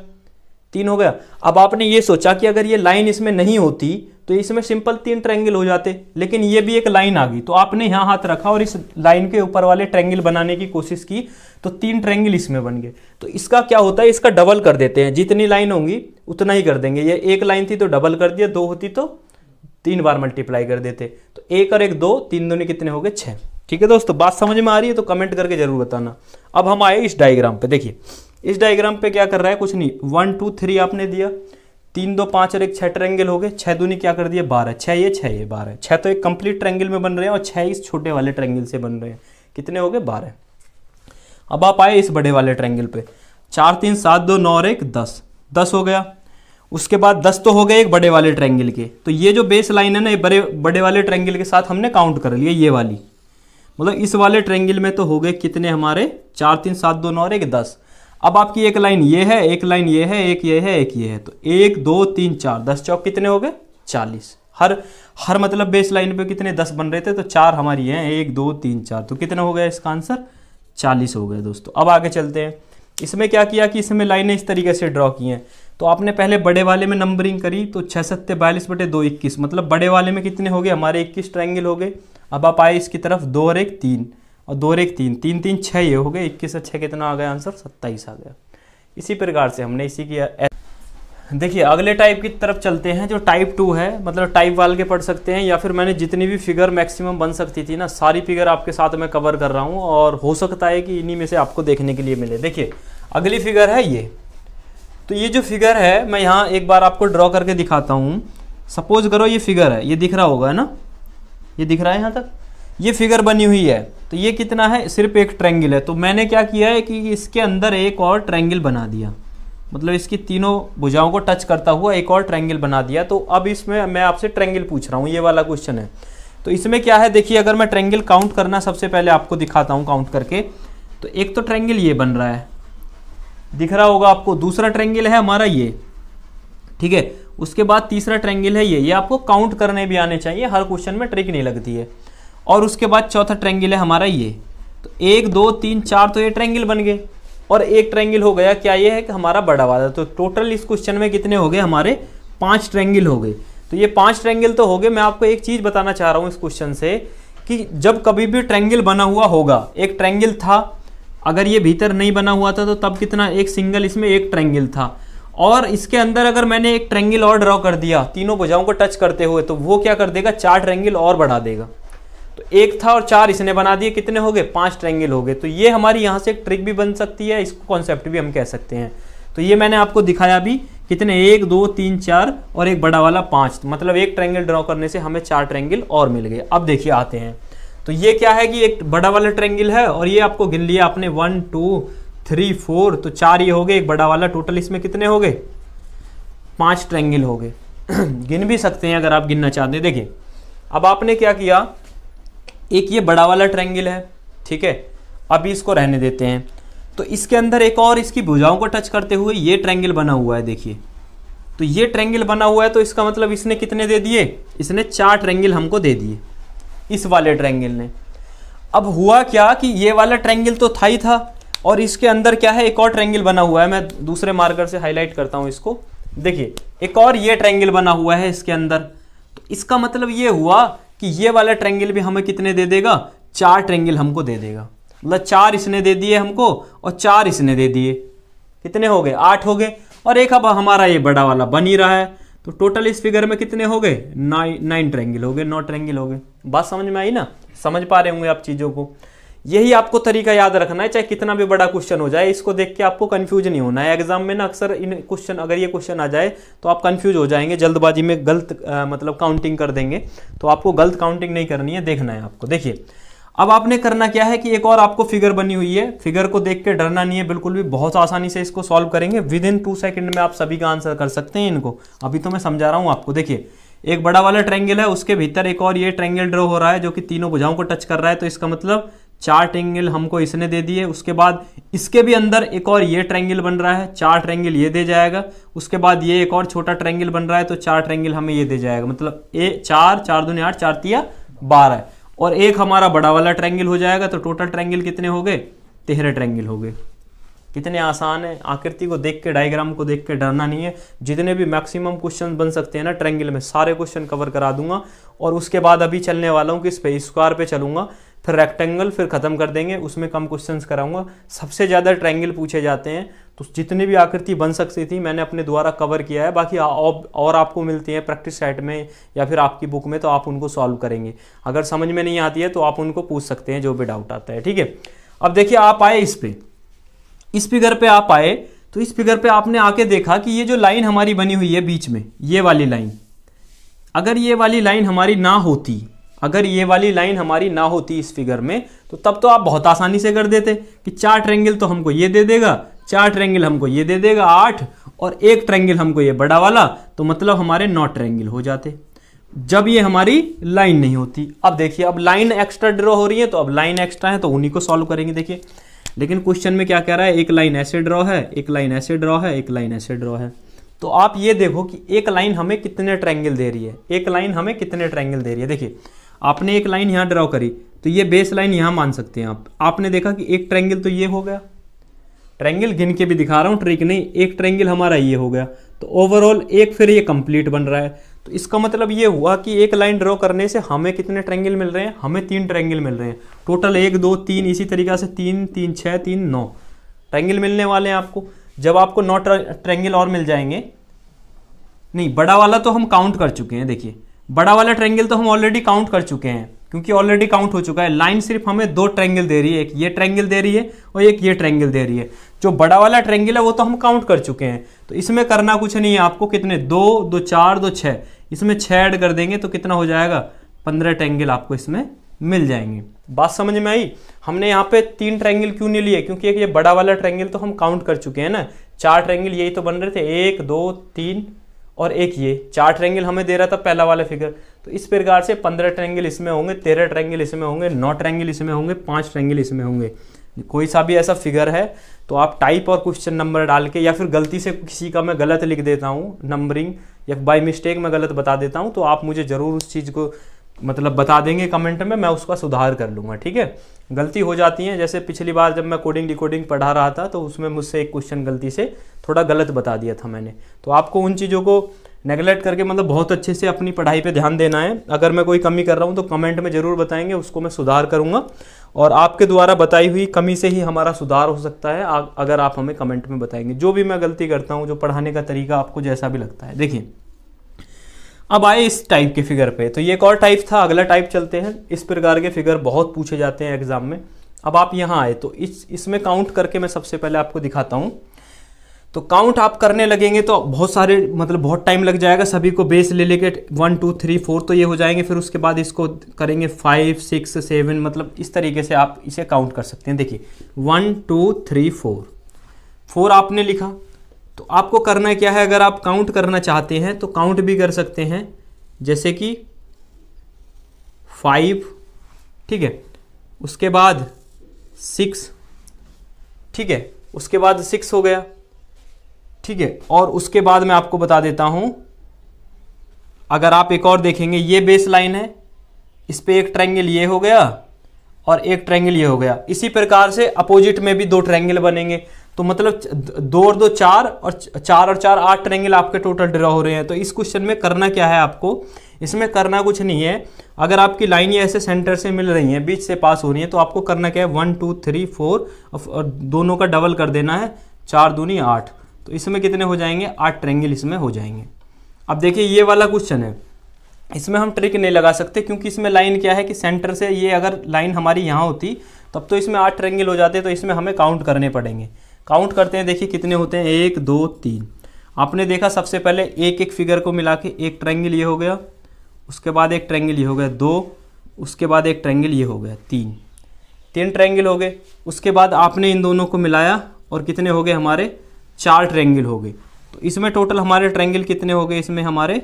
तीन हो गया अब आपने ये सोचा कि अगर ये लाइन इसमें नहीं होती तो इसमें सिंपल तीन ट्रैंगल हो जाते लेकिन ये भी एक लाइन आ गई तो आपने यहाँ हाथ रखा और इस लाइन के ऊपर वाले ट्रैंगल बनाने की कोशिश की तो तीन ट्रैंगल इसमें बन गए तो इसका क्या होता है इसका डबल कर देते हैं जितनी लाइन होंगी उतना ही कर देंगे ये एक लाइन थी तो डबल कर दिया दो होती तो तीन बार मल्टीप्लाई कर देते तो एक और एक दो तीन दो कितने हो गए छः ठीक है दोस्तों बात समझ में आ रही है तो कमेंट करके जरूर बताना अब हम आए इस डायग्राम पे देखिए इस डायग्राम पे क्या कर रहा है कुछ नहीं वन टू थ्री आपने दिया तीन दो पाँच और एक छः ट्रैंगल हो गए छः दूनी क्या कर दिया बारह छः ये छः ये बारह छः तो एक कंप्लीट ट्रैंगल में बन रहे हैं और छः इस छोटे वाले ट्रैंगल से बन रहे हैं कितने हो गए बारह अब आप आए इस बड़े वाले ट्रैंगल पे चार तीन सात दो नौ और एक दस दस हो गया उसके बाद दस तो हो गए एक बड़े वाले ट्रैंगल के तो ये जो बेस लाइन है ना ये बड़े बड़े वाले ट्रैंगल के साथ हमने काउंट कर लिया ये वाली मतलब इस वाले ट्रैंगल में तो हो गए कितने हमारे चार तीन सात दो नौ और एक दस अब आपकी एक लाइन ये है एक लाइन ये है एक ये है एक ये है तो एक दो तीन चार दस चौक कितने हो गए चालीस हर हर मतलब बेस लाइन पे कितने दस बन रहे थे तो चार हमारी हैं एक दो तीन चार तो कितने हो गए इसका आंसर चालीस हो गए दोस्तों अब आगे चलते हैं इसमें क्या किया कि इसमें लाइनें इस तरीके से ड्रॉ की हैं तो आपने पहले बड़े वाले में नंबरिंग करी तो छः सत्ते बयालीस बटे दो इक्कीस मतलब बड़े वाले में कितने हो गए हमारे इक्कीस ट्राइंगल हो गए अब आप आए इसकी तरफ दो और एक तीन और दो और एक तीन तीन तीन छः ये हो गए इक्कीस और छः कितना आ गया आंसर सत्ताईस आ गया इसी प्रकार से हमने इसी की देखिए अगले टाइप की तरफ चलते हैं जो टाइप टू है मतलब टाइप वाल के पढ़ सकते हैं या फिर मैंने जितनी भी फिगर मैक्सिमम बन सकती थी ना सारी फिगर आपके साथ मैं कवर कर रहा हूँ और हो सकता है कि इन्हीं में से आपको देखने के लिए मिले देखिए अगली फिगर है ये तो ये जो फिगर है मैं यहाँ एक बार आपको ड्रॉ करके दिखाता हूँ सपोज करो ये फिगर है ये दिख रहा होगा है ना ये दिख रहा है यहाँ तक ये फिगर बनी हुई है तो ये कितना है सिर्फ एक ट्रैंगल है तो मैंने क्या किया है कि इसके अंदर एक और ट्रैंगल बना दिया मतलब इसकी तीनों भुजाओं को टच करता हुआ एक और ट्रैंगल बना दिया तो अब इसमें मैं आपसे ट्रैंगल पूछ रहा हूँ ये वाला क्वेश्चन है तो इसमें क्या है देखिए अगर मैं ट्रैंगल काउंट करना सबसे पहले आपको दिखाता हूँ काउंट करके तो एक तो ट्रैंगल ये बन रहा है दिख रहा होगा आपको दूसरा ट्रेंगल है हमारा ये ठीक है उसके बाद तीसरा ट्रेंगल है ये ये आपको काउंट करने भी आने चाहिए हर क्वेश्चन में ट्रिक नहीं लगती है और उसके बाद चौथा ट्रेंगल है हमारा ये तो एक दो तीन चार तो ये ट्रेंगल बन गए और एक ट्रेंगल हो गया क्या ये है कि हमारा बड़ा वाला तो टोटल इस क्वेश्चन में कितने हो गए हमारे पाँच ट्रेंगल हो गए तो ये पाँच ट्रेंगल तो हो गए मैं आपको एक चीज़ बताना चाह रहा हूँ इस क्वेश्चन से कि जब कभी भी ट्रेंगल बना हुआ होगा एक ट्रेंगल था अगर ये भीतर नहीं बना हुआ था तो तब कितना एक सिंगल इसमें एक ट्रेंगल था और इसके अंदर अगर मैंने एक ट्रेंगल और ड्रॉ कर दिया तीनों भुजाओं को टच करते हुए तो वो क्या कर देगा चार ट्रेंगल और बढ़ा देगा तो एक था और चार इसने बना दिए कितने हो गए पांच ट्रेंगल हो गए तो ये हमारी यहाँ से एक ट्रिक भी बन सकती है इसको कॉन्सेप्ट भी हम कह सकते हैं तो ये मैंने आपको दिखाया भी कितने एक दो तीन चार और एक बड़ा वाला पाँच तो मतलब एक ट्रैंगल ड्रॉ करने से हमें चार ट्रैंगल और मिल गए अब देखिए आते हैं तो ये क्या है कि एक बड़ा वाला ट्रेंगल है और ये आपको गिन लिया आपने वन टू थ्री फोर तो चार ये हो गए एक बड़ा वाला टोटल इसमें कितने हो गए पांच ट्रेंगल हो गए गिन भी सकते हैं अगर आप गिनना चाहते हैं देखिए अब आपने क्या किया एक ये बड़ा वाला ट्रेंगल है ठीक है अभी इसको रहने देते हैं तो इसके अंदर एक और इसकी भुजाओं को टच करते हुए ये ट्रेंगल बना हुआ है देखिए तो ये ट्रेंगल बना हुआ है तो इसका मतलब इसने कितने दे दिए इसने चार ट्रेंगल हमको दे दिए इस वाले ट्रैंगल ने अब हुआ क्या कि ये वाला ट्रैंगल तो था ही था और इसके अंदर क्या है एक और ट्रैंगल बना हुआ है मैं दूसरे मार्कर से हाईलाइट करता हूँ इसको देखिए एक और ये ट्रैंगल बना हुआ है इसके अंदर तो इसका मतलब ये हुआ कि ये वाला ट्रैंगल भी हमें कितने दे देगा चार ट्रैंगल हमको दे देगा मतलब चार इसने दे दिए हमको और चार इसने दे दिए कितने हो गए आठ हो गए और एक अब हमारा ये बड़ा वाला बन ही रहा है तो टोटल इस फिगर में कितने हो गए नाइन नाइन ट्रैंगल हो गए नौ ट्रैंगल हो गए बात समझ में आई ना समझ पा रहे होंगे आप चीज़ों को यही आपको तरीका याद रखना है चाहे कितना भी बड़ा क्वेश्चन हो जाए इसको देख के आपको कन्फ्यूज नहीं होना है एग्जाम में ना अक्सर इन क्वेश्चन अगर ये क्वेश्चन आ जाए तो आप कन्फ्यूज हो जाएंगे जल्दबाजी में गलत आ, मतलब काउंटिंग कर देंगे तो आपको गलत काउंटिंग नहीं करनी है देखना है आपको देखिए अब आपने करना क्या है कि एक और आपको फिगर बनी हुई है फिगर को देख के डरना नहीं है बिल्कुल भी बहुत आसानी से इसको सॉल्व करेंगे विद इन टू सेकेंड में आप सभी का आंसर कर सकते हैं इनको अभी तो मैं समझा रहा हूँ आपको देखिए एक बड़ा वाला ट्रेंगल है उसके भीतर एक और ये ट्रेंगल ड्रॉ हो रहा है जो कि तीनों भुजाओं को टच कर रहा है तो इसका मतलब चार ट्रेंगल हमको इसने दे दिए उसके बाद इसके भी अंदर एक और ये ट्रेंगल बन रहा है चार ट्रेंगल ये दे जाएगा उसके बाद ये एक और छोटा ट्रेंगल बन रहा है तो चार ट्रेंगल हमें ये दे जाएगा मतलब ए चार चार दुनिया आठ चार तिया बारह और एक हमारा बड़ा वाला ट्रेंगल हो जाएगा तो टोटल ट्रेंगल कितने हो गए तेरह ट्रेंगल हो गए कितने आसान है आकृति को देख के डायग्राम को देख के डरना नहीं है जितने भी मैक्सिमम क्वेश्चन बन सकते हैं ना ट्रेंगल में सारे क्वेश्चन कवर करा दूंगा और उसके बाद अभी चलने वाला हूँ कि इस पे स्क्वायर पे चलूंगा फिर रेक्टेंगल फिर ख़त्म कर देंगे उसमें कम क्वेश्चन कराऊंगा सबसे ज़्यादा ट्रेंगल पूछे जाते हैं तो जितनी भी आकृति बन सकती थी मैंने अपने द्वारा कवर किया है बाकी और आपको मिलती है प्रैक्टिस सेट में या फिर आपकी बुक में तो आप उनको सॉल्व करेंगे अगर समझ में नहीं आती है तो आप उनको पूछ सकते हैं जो भी डाउट आता है ठीक है अब देखिए आप आए इस पर इस फिगर पे आप आए तो इस फिगर पे आपने आके देखा कि ये जो लाइन हमारी बनी हुई है बीच में ये वाली लाइन अगर ये वाली लाइन हमारी ना होती अगर ये वाली लाइन हमारी ना होती इस फिगर में तो तब तो आप बहुत आसानी से कर देते कि चार ट्रेंगल तो हमको ये दे देगा चार ट्रेंगल हमको ये दे देगा आठ और एक ट्रेंगल हमको ये बड़ा वाला तो मतलब हमारे नौ ट्रेंगल हो जाते जब ये हमारी लाइन नहीं होती अब देखिए अब लाइन एक्स्ट्रा ड्रॉ हो रही है तो अब लाइन एक्स्ट्रा है तो उन्हीं को सॉल्व करेंगे देखिए लेकिन क्वेश्चन में क्या कह रहा है एक लाइन ऐसे ड्रॉ है एक लाइन ऐसे ड्रॉ है एक लाइन ऐसे ड्रॉ है तो आप ये देखो कि एक लाइन हमें कितने ट्रैंगल दे रही है एक लाइन हमें कितने ट्रैंगल दे रही है देखिए आपने एक लाइन यहाँ ड्रॉ करी तो ये बेस लाइन यहाँ मान सकते हैं आप आपने देखा कि एक ट्रैंगल तो ये हो गया ट्रैंगल गिन के भी दिखा रहा हूँ ट्रिक नहीं एक ट्रैंगल हमारा ये हो गया तो ओवरऑल एक फिर ये कंप्लीट बन रहा है तो इसका मतलब ये हुआ कि एक लाइन ड्रॉ करने से हमें कितने ट्रैंगल मिल रहे हैं हमें तीन ट्रैंगल मिल रहे हैं टोटल एक दो तीन इसी तरीके से तीन तीन छः तीन नौ ट्रैंगल मिलने वाले हैं आपको जब आपको नौ ट्रैंगल और मिल जाएंगे नहीं बड़ा वाला तो हम काउंट कर चुके हैं देखिए बड़ा वाला ट्रैंगल तो हम ऑलरेडी काउंट कर चुके हैं क्योंकि ऑलरेडी काउंट हो चुका है लाइन सिर्फ हमें दो ट्रैंगल दे रही है एक ये ट्रैंगल दे रही है और एक ये ट्रैंगल दे रही है जो बड़ा वाला ट्रैंगल है वो तो हम काउंट कर चुके हैं तो इसमें करना कुछ नहीं है आपको कितने दो दो चार दो छः इसमें छः ऐड कर देंगे तो कितना हो जाएगा पंद्रह ट्रैंगल आपको इसमें मिल जाएंगे बात समझ में आई हमने यहाँ पे तीन ट्रैंगल क्यों नहीं लिए क्योंकि एक ये बड़ा वाला ट्रैंगल तो हम काउंट कर चुके हैं ना चार ट्रैंगल यही तो बन रहे थे एक दो तीन और एक ये चार ट्रैंगल हमें दे रहा था पहला वाला फिगर तो इस प्रकार से पंद्रह ट्रैंगल इसमें होंगे तेरह ट्रैंगल इसमें होंगे नौ ट्रैंगल इसमें होंगे पाँच ट्रैंगल इसमें होंगे कोई सा भी ऐसा फिगर है तो आप टाइप और क्वेश्चन नंबर डाल के या फिर गलती से किसी का मैं गलत लिख देता हूँ नंबरिंग या बाई मिस्टेक मैं गलत बता देता हूँ तो आप मुझे ज़रूर उस चीज़ को मतलब बता देंगे कमेंट में मैं उसका सुधार कर लूँगा ठीक है गलती हो जाती है जैसे पिछली बार जब मैं कोडिंग डिकोडिंग पढ़ा रहा था तो उसमें मुझसे एक क्वेश्चन गलती से थोड़ा गलत बता दिया था मैंने तो आपको उन चीज़ों को नेगलेक्ट करके मतलब बहुत अच्छे से अपनी पढ़ाई पे ध्यान देना है अगर मैं कोई कमी कर रहा हूँ तो कमेंट में ज़रूर बताएंगे उसको मैं सुधार करूँगा और आपके द्वारा बताई हुई कमी से ही हमारा सुधार हो सकता है अगर आप हमें कमेंट में बताएंगे जो भी मैं गलती करता हूँ जो पढ़ाने का तरीका आपको जैसा भी लगता है देखिए अब आए इस टाइप के फिगर पे तो ये एक और टाइप था अगला टाइप चलते हैं इस प्रकार के फिगर बहुत पूछे जाते हैं एग्जाम में अब आप यहाँ आए तो इस इसमें काउंट करके मैं सबसे पहले आपको दिखाता हूँ तो काउंट आप करने लगेंगे तो बहुत सारे मतलब बहुत टाइम लग जाएगा सभी को बेस ले लेके वन टू थ्री फोर तो ये हो जाएंगे फिर उसके बाद इसको करेंगे फाइव सिक्स सेवन मतलब इस तरीके से आप इसे काउंट कर सकते हैं देखिए one two three four four आपने लिखा तो आपको करना क्या है अगर आप काउंट करना चाहते हैं तो काउंट भी कर सकते हैं जैसे कि फाइव ठीक है उसके बाद सिक्स ठीक है उसके बाद सिक्स हो गया ठीक है और उसके बाद मैं आपको बता देता हूं अगर आप एक और देखेंगे ये बेस लाइन है इस पर एक ट्रैंगल ये हो गया और एक ट्रैंगल ये हो गया इसी प्रकार से अपोजिट में भी दो ट्रैंगल बनेंगे तो मतलब दो और दो चार और चार और चार आठ ट्रैंगल आपके टोटल ड्रा हो रहे हैं तो इस क्वेश्चन में करना क्या है आपको इसमें करना कुछ नहीं है अगर आपकी लाइन ये ऐसे सेंटर से मिल रही है बीच से पास हो रही है तो आपको करना क्या है वन टू थ्री फोर और दोनों का डबल कर देना है चार दूनी आठ तो इसमें कितने हो जाएंगे आठ ट्रेंगल इसमें हो जाएंगे अब देखिए ये वाला क्वेश्चन है इसमें हम ट्रिक नहीं लगा सकते क्योंकि इसमें लाइन क्या है कि सेंटर से ये अगर लाइन हमारी यहाँ होती तब तो इसमें आठ ट्रेंगल हो जाते तो इसमें हमें काउंट करने पड़ेंगे काउंट करते हैं देखिए कितने होते हैं एक दो तीन आपने देखा सबसे पहले एक एक फिगर को मिला के एक ट्रेंगल ये हो गया उसके बाद एक ट्रेंगल ये हो गया दो उसके बाद एक ट्रेंगल ये हो गया तीन तीन ट्रेंगल हो गए उसके बाद आपने इन दोनों को मिलाया और कितने हो गए हमारे चार ट्रेंगल हो गए तो इसमें टोटल हमारे ट्रेंगल कितने हो गए इसमें हमारे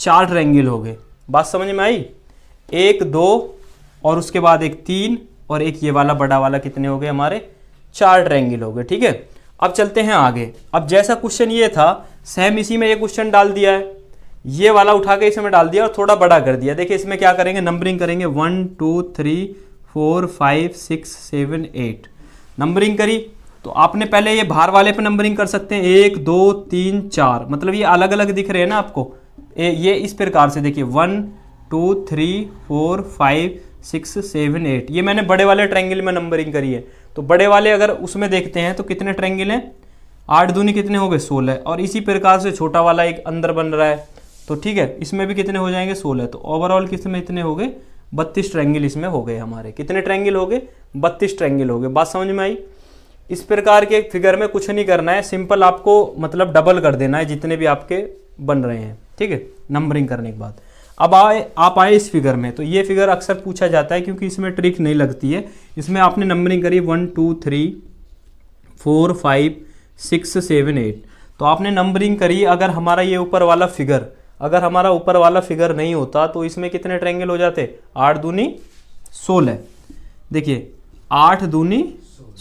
चार ट्रेंगल हो गए बात समझ में आई एक दो और उसके बाद एक तीन और एक ये वाला बड़ा वाला कितने हो गए हमारे चार ट्रेंगल हो गए ठीक है अब चलते हैं आगे अब जैसा क्वेश्चन ये था सेम इसी में ये क्वेश्चन डाल दिया है ये वाला उठा के इसमें डाल दिया और थोड़ा बड़ा कर दिया देखिए इसमें क्या करेंगे नंबरिंग करेंगे one two three four five six seven eight numbering करी तो आपने पहले ये बाहर वाले पे नंबरिंग कर सकते हैं एक दो तीन चार मतलब ये अलग अलग दिख रहे हैं ना आपको ए, ये इस प्रकार से देखिए one two three four five six seven eight ये मैंने बड़े वाले ट्रैंगल में नंबरिंग करी है तो बड़े वाले अगर उसमें देखते हैं तो कितने ट्रैंगल हैं आठ दूनी कितने हो गए सोलह और इसी प्रकार से छोटा वाला एक अंदर बन रहा है तो ठीक है इसमें भी कितने हो जाएंगे सोलह तो ओवरऑल किसमें इतने हो गए बत्तीस ट्रैंगल इसमें हो गए हमारे कितने ट्रैंगल हो गए बत्तीस ट्रैंगल हो गए बात समझ में आई इस प्रकार के एक फिगर में कुछ नहीं करना है सिंपल आपको मतलब डबल कर देना है जितने भी आपके बन रहे हैं ठीक है नंबरिंग करने के बाद अब आए आप आए इस फिगर में तो ये फिगर अक्सर पूछा जाता है क्योंकि इसमें ट्रिक नहीं लगती है इसमें आपने नंबरिंग करी one two three four five six seven eight तो आपने नंबरिंग करी अगर हमारा ये ऊपर वाला फिगर अगर हमारा ऊपर वाला फिगर नहीं होता तो इसमें कितने ट्रेंगल हो जाते आठ दूनी सोलह देखिए आठ दूनी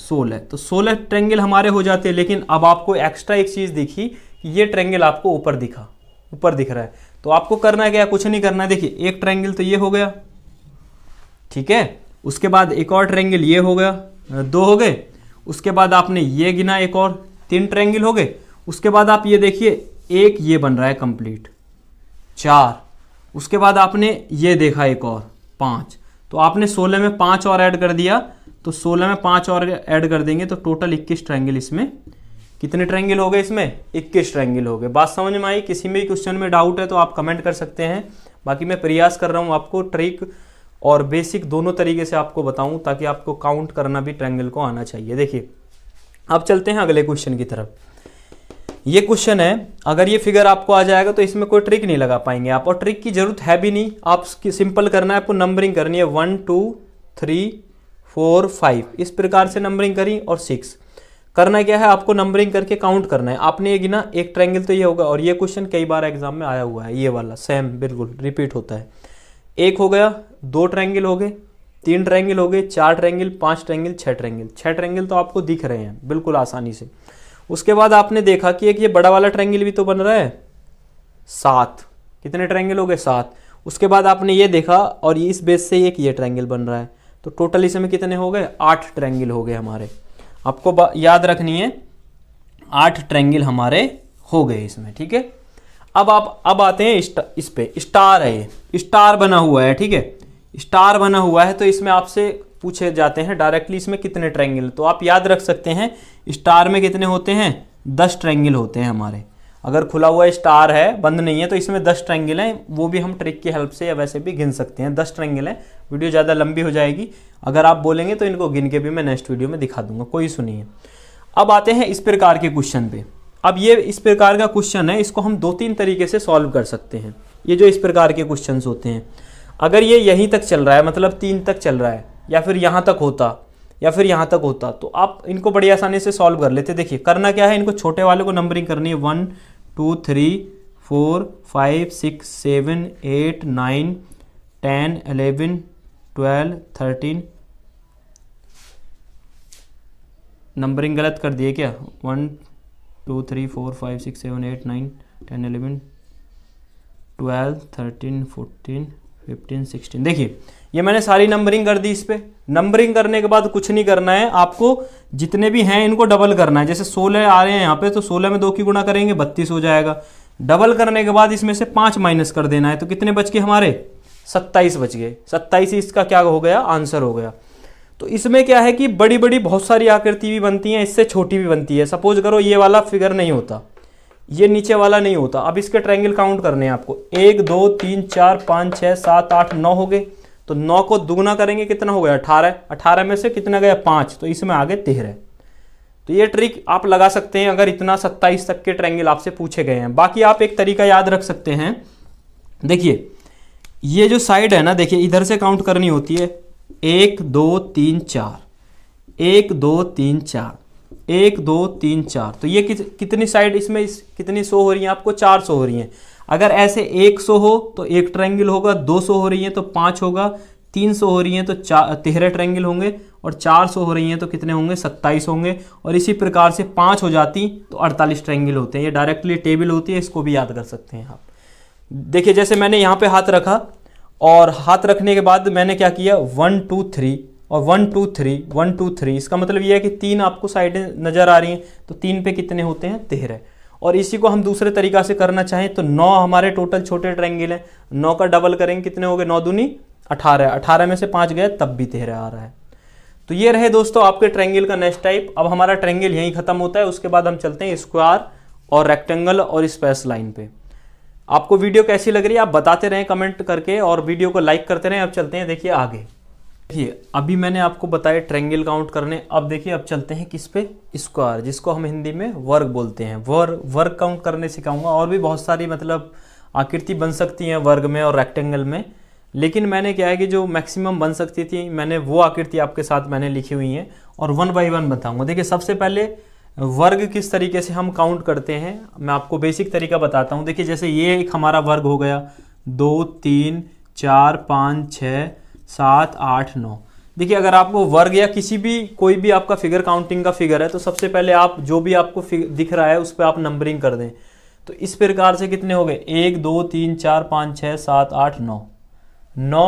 सोलह तो सोलह ट्रेंगल हमारे हो जाते हैं लेकिन अब आपको एक्स्ट्रा एक चीज़ दिखी कि ये ट्रेंगल आपको ऊपर दिखा ऊपर दिख रहा है तो आपको करना है क्या कुछ नहीं करना है देखिए एक ट्रेंगल तो ये हो गया ठीक है उसके बाद एक और ट्रेंगल ये हो गया दो हो गए उसके बाद आपने ये गिना एक और तीन ट्रेंगल हो गए उसके बाद आप ये देखिए एक ये बन रहा है कंप्लीट चार उसके बाद आपने ये देखा एक और पांच तो आपने सोलह में पांच और ऐड कर दिया तो सोलह में पांच और ऐड कर देंगे तो टोटल इक्कीस ट्रायंगल इसमें कितने ट्रायंगल हो गए इसमें इक्कीस ट्रायंगल हो गए बात समझ में आई किसी में क्वेश्चन में डाउट है तो आप कमेंट कर सकते हैं बाकी मैं प्रयास कर रहा हूँ आपको ट्रिक और बेसिक दोनों तरीके से आपको बताऊं ताकि आपको काउंट करना भी ट्रायंगल को आना चाहिए देखिए अब चलते हैं अगले क्वेश्चन की तरफ ये क्वेश्चन है अगर ये फिगर आपको आ जाएगा तो इसमें कोई ट्रिक नहीं लगा पाएंगे आप और ट्रिक की जरूरत है भी नहीं आप सिंपल करना है आपको नंबरिंग करनी है one two three four five इस प्रकार से नंबरिंग करी और सिक्स करना क्या है आपको नंबरिंग करके काउंट करना है आपने ये गिना एक ट्रायंगल तो ये होगा और ये क्वेश्चन कई बार एग्जाम में आया हुआ है ये वाला सेम बिल्कुल रिपीट होता है एक हो गया दो ट्रायंगल हो गए तीन ट्रायंगल हो गए चार ट्रायंगल पांच ट्रायंगल छः ट्रायंगल छः ट्रायंगल तो आपको दिख रहे हैं बिल्कुल आसानी से उसके बाद आपने देखा कि एक ये बड़ा वाला ट्रायंगल भी तो बन रहा है सात कितने ट्रायंगल हो गए सात उसके बाद आपने ये देखा और इस बेस से एक ये ट्रायंगल बन रहा है तो टोटल इसमें कितने हो गए आठ ट्रैंगल हो गए हमारे आपको याद रखनी है आठ ट्रैंगल हमारे हो गए इसमें ठीक है अब आप अब आते हैं इस पे स्टार है स्टार बना हुआ है ठीक है स्टार बना हुआ है तो इसमें आपसे पूछे जाते हैं डायरेक्टली इसमें कितने ट्रैंगल तो आप याद रख सकते हैं स्टार में कितने होते हैं दस ट्रैंगल होते हैं हमारे अगर खुला हुआ स्टार है बंद नहीं है तो इसमें दस ट्रैंगल हैं वो भी हम ट्रिक की हेल्प से या वैसे भी गिन सकते हैं दस ट्रैंगल हैं वीडियो ज़्यादा लंबी हो जाएगी अगर आप बोलेंगे तो इनको गिन के भी मैं नेक्स्ट वीडियो में दिखा दूंगा कोई सुनिए अब आते हैं इस प्रकार के क्वेश्चन पे अब ये इस प्रकार का क्वेश्चन है इसको हम दो तीन तरीके से सॉल्व कर सकते हैं ये जो इस प्रकार के क्वेश्चन होते हैं अगर ये यहीं तक चल रहा है मतलब तीन तक चल रहा है या फिर यहाँ तक होता या फिर यहाँ तक होता तो आप इनको बड़ी आसानी से सॉल्व कर लेते देखिए करना क्या है इनको छोटे वाले को नंबरिंग करनी है one two three four five six seven eight nine ten eleven twelve thirteen numbering गलत कर दिए क्या one two three four five six seven eight nine ten eleven twelve thirteen fourteen fifteen sixteen देखिए ये मैंने सारी नंबरिंग कर दी इस पर नंबरिंग करने के बाद कुछ नहीं करना है आपको जितने भी हैं इनको डबल करना है जैसे सोलह आ रहे हैं यहाँ पे तो सोलह में दो की गुणा करेंगे बत्तीस हो जाएगा डबल करने के बाद इसमें से पाँच माइनस कर देना है तो कितने बच गए हमारे सत्ताईस बच गए सत्ताईस इसका क्या हो गया आंसर हो गया तो इसमें क्या है कि बड़ी बड़ी बहुत सारी आकृति भी बनती हैं इससे छोटी भी बनती है सपोज करो ये वाला फिगर नहीं होता ये नीचे वाला नहीं होता अब इसके ट्रायंगल काउंट करने हैं आपको एक दो तीन चार पाँच छः सात आठ नौ हो गए तो नौ को दुगना करेंगे कितना हो गया अठारह अठारह में से कितना गया पाँच तो इसमें आगे तेरह तो ये ट्रिक आप लगा सकते हैं अगर इतना सत्ताईस तक के ट्रैंगल आपसे पूछे गए हैं बाकी आप एक तरीका याद रख सकते हैं देखिए ये जो साइड है ना देखिए इधर से काउंट करनी होती है एक दो तीन चार एक दो तीन चार एक दो तीन चार तो ये कितनी साइड इसमें इस, कितनी सो हो रही है आपको चार सो हो रही है अगर ऐसे 100 हो तो एक ट्रायंगल होगा 200 हो रही है तो पाँच होगा 300 हो रही हैं तो चार तेरह ट्रायंगल होंगे और 400 हो रही हैं तो कितने होंगे 27 होंगे और इसी प्रकार से पाँच हो जाती तो 48 ट्रायंगल होते हैं ये डायरेक्टली टेबल होती है इसको भी याद कर सकते हैं आप देखिए जैसे मैंने यहाँ पे हाथ रखा और हाथ रखने के बाद मैंने क्या किया वन टू थ्री और one two three one two three इसका मतलब ये है कि तीन आपको साइडें नज़र आ रही हैं तो तीन पे कितने होते हैं तेरह और इसी को हम दूसरे तरीका से करना चाहें तो नौ हमारे टोटल छोटे ट्रैंगल हैं नौ का डबल करेंगे कितने हो गए नौ दूनी अठारह अठारह में से पाँच गए तब भी तेरह आ रहा है तो ये रहे दोस्तों आपके ट्रैंगल का नेक्स्ट टाइप अब हमारा ट्रैंगल यहीं ख़त्म होता है उसके बाद हम चलते हैं स्क्वायर और रेक्टेंगल और स्पेस लाइन पे आपको वीडियो कैसी लग रही है आप बताते रहें कमेंट करके और वीडियो को लाइक करते रहें अब चलते हैं देखिए आगे देखिए अभी मैंने आपको बताया ट्रेंगल काउंट करने अब देखिए अब चलते हैं किस पे स्क्वायर जिसको हम हिंदी में वर्ग बोलते हैं वर्ग वर्ग काउंट करने सिखाऊंगा और भी बहुत सारी मतलब आकृति बन सकती हैं वर्ग में और रेक्टेंगल में लेकिन मैंने क्या है कि जो मैक्सिमम बन सकती थी मैंने वो आकृति आपके साथ मैंने लिखी हुई है और वन बाई वन बताऊँगा देखिए सबसे पहले वर्ग किस तरीके से हम काउंट करते हैं मैं आपको बेसिक तरीका बताता हूँ देखिए जैसे ये एक हमारा वर्ग हो गया दो तीन चार पाँच छः सात आठ नौ देखिए अगर आपको वर्ग या किसी भी कोई भी आपका फिगर काउंटिंग का फिगर है तो सबसे पहले आप जो भी आपको दिख रहा है उस पर आप नंबरिंग कर दें तो इस प्रकार से कितने हो गए एक दो तीन चार पाँच छः सात आठ नौ नौ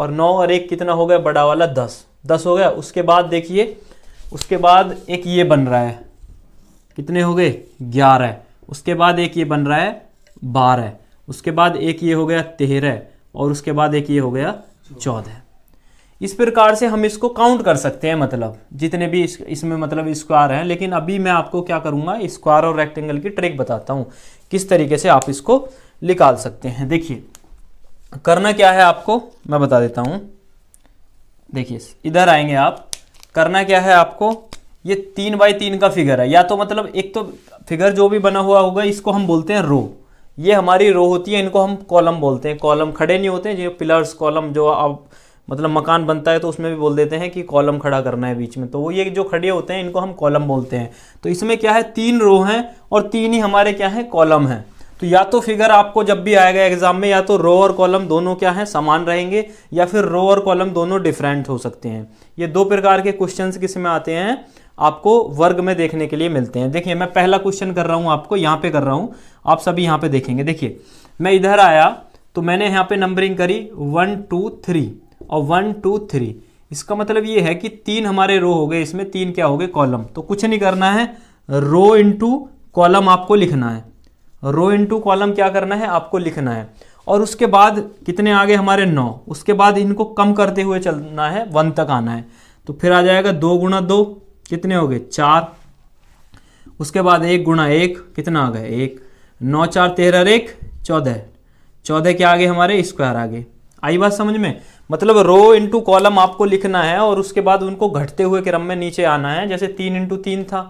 और नौ और एक कितना हो गया बड़ा वाला दस दस हो गया उसके बाद देखिए उसके बाद एक ये बन रहा है कितने हो गए ग्यारह उसके बाद एक ये बन रहा है बारह उसके बाद एक ये हो गया तेरह और उसके बाद एक ये हो गया चौदह इस प्रकार से हम इसको काउंट कर सकते हैं मतलब जितने भी इस, इसमें मतलब स्क्वायर हैं लेकिन अभी मैं आपको क्या करूंगा स्क्वायर और रेक्टेंगल की ट्रिक बताता हूं किस तरीके से आप इसको निकाल सकते हैं देखिए करना क्या है आपको मैं बता देता हूं देखिए इधर आएंगे आप करना क्या है आपको ये तीन बाई तीन का फिगर है या तो मतलब एक तो फिगर जो भी बना हुआ होगा इसको हम बोलते हैं रो ये हमारी रो होती है इनको हम कॉलम बोलते हैं कॉलम खड़े नहीं होते हैं जो पिलर्स कॉलम जो आप मतलब मकान बनता है तो उसमें भी बोल देते हैं कि कॉलम खड़ा करना है बीच में तो वो ये जो खड़े होते हैं इनको हम कॉलम बोलते हैं तो इसमें क्या है तीन रो हैं और तीन ही हमारे क्या हैं कॉलम हैं तो या तो फिगर आपको जब भी आएगा एग्जाम में या तो रो और कॉलम दोनों क्या है समान रहेंगे या फिर रो और कॉलम दोनों डिफरेंट हो सकते हैं ये दो प्रकार के क्वेश्चन किस में आते हैं आपको वर्ग में देखने के लिए मिलते हैं देखिए मैं पहला क्वेश्चन कर रहा हूँ आपको यहाँ पे कर रहा हूँ आप सभी यहाँ पे देखेंगे देखिए मैं इधर आया तो मैंने यहाँ पे नंबरिंग करी वन टू थ्री और वन टू थ्री इसका मतलब ये है कि तीन हमारे रो हो गए इसमें तीन क्या हो गए कॉलम तो कुछ नहीं करना है रो इंटू कॉलम आपको लिखना है रो इंटू कॉलम क्या करना है आपको लिखना है और उसके बाद कितने आगे हमारे नौ उसके बाद इनको कम करते हुए चलना है वन तक आना है तो फिर आ जाएगा दो गुणा दो कितने हो गए चार उसके बाद एक गुणा एक कितना आ गया एक नौ चार तेरह एक चौदह चौदह के आगे हमारे स्क्वायर आगे आई बात समझ में मतलब रो इंटू कॉलम आपको लिखना है और उसके बाद उनको घटते हुए क्रम में नीचे आना है जैसे तीन इंटू तीन था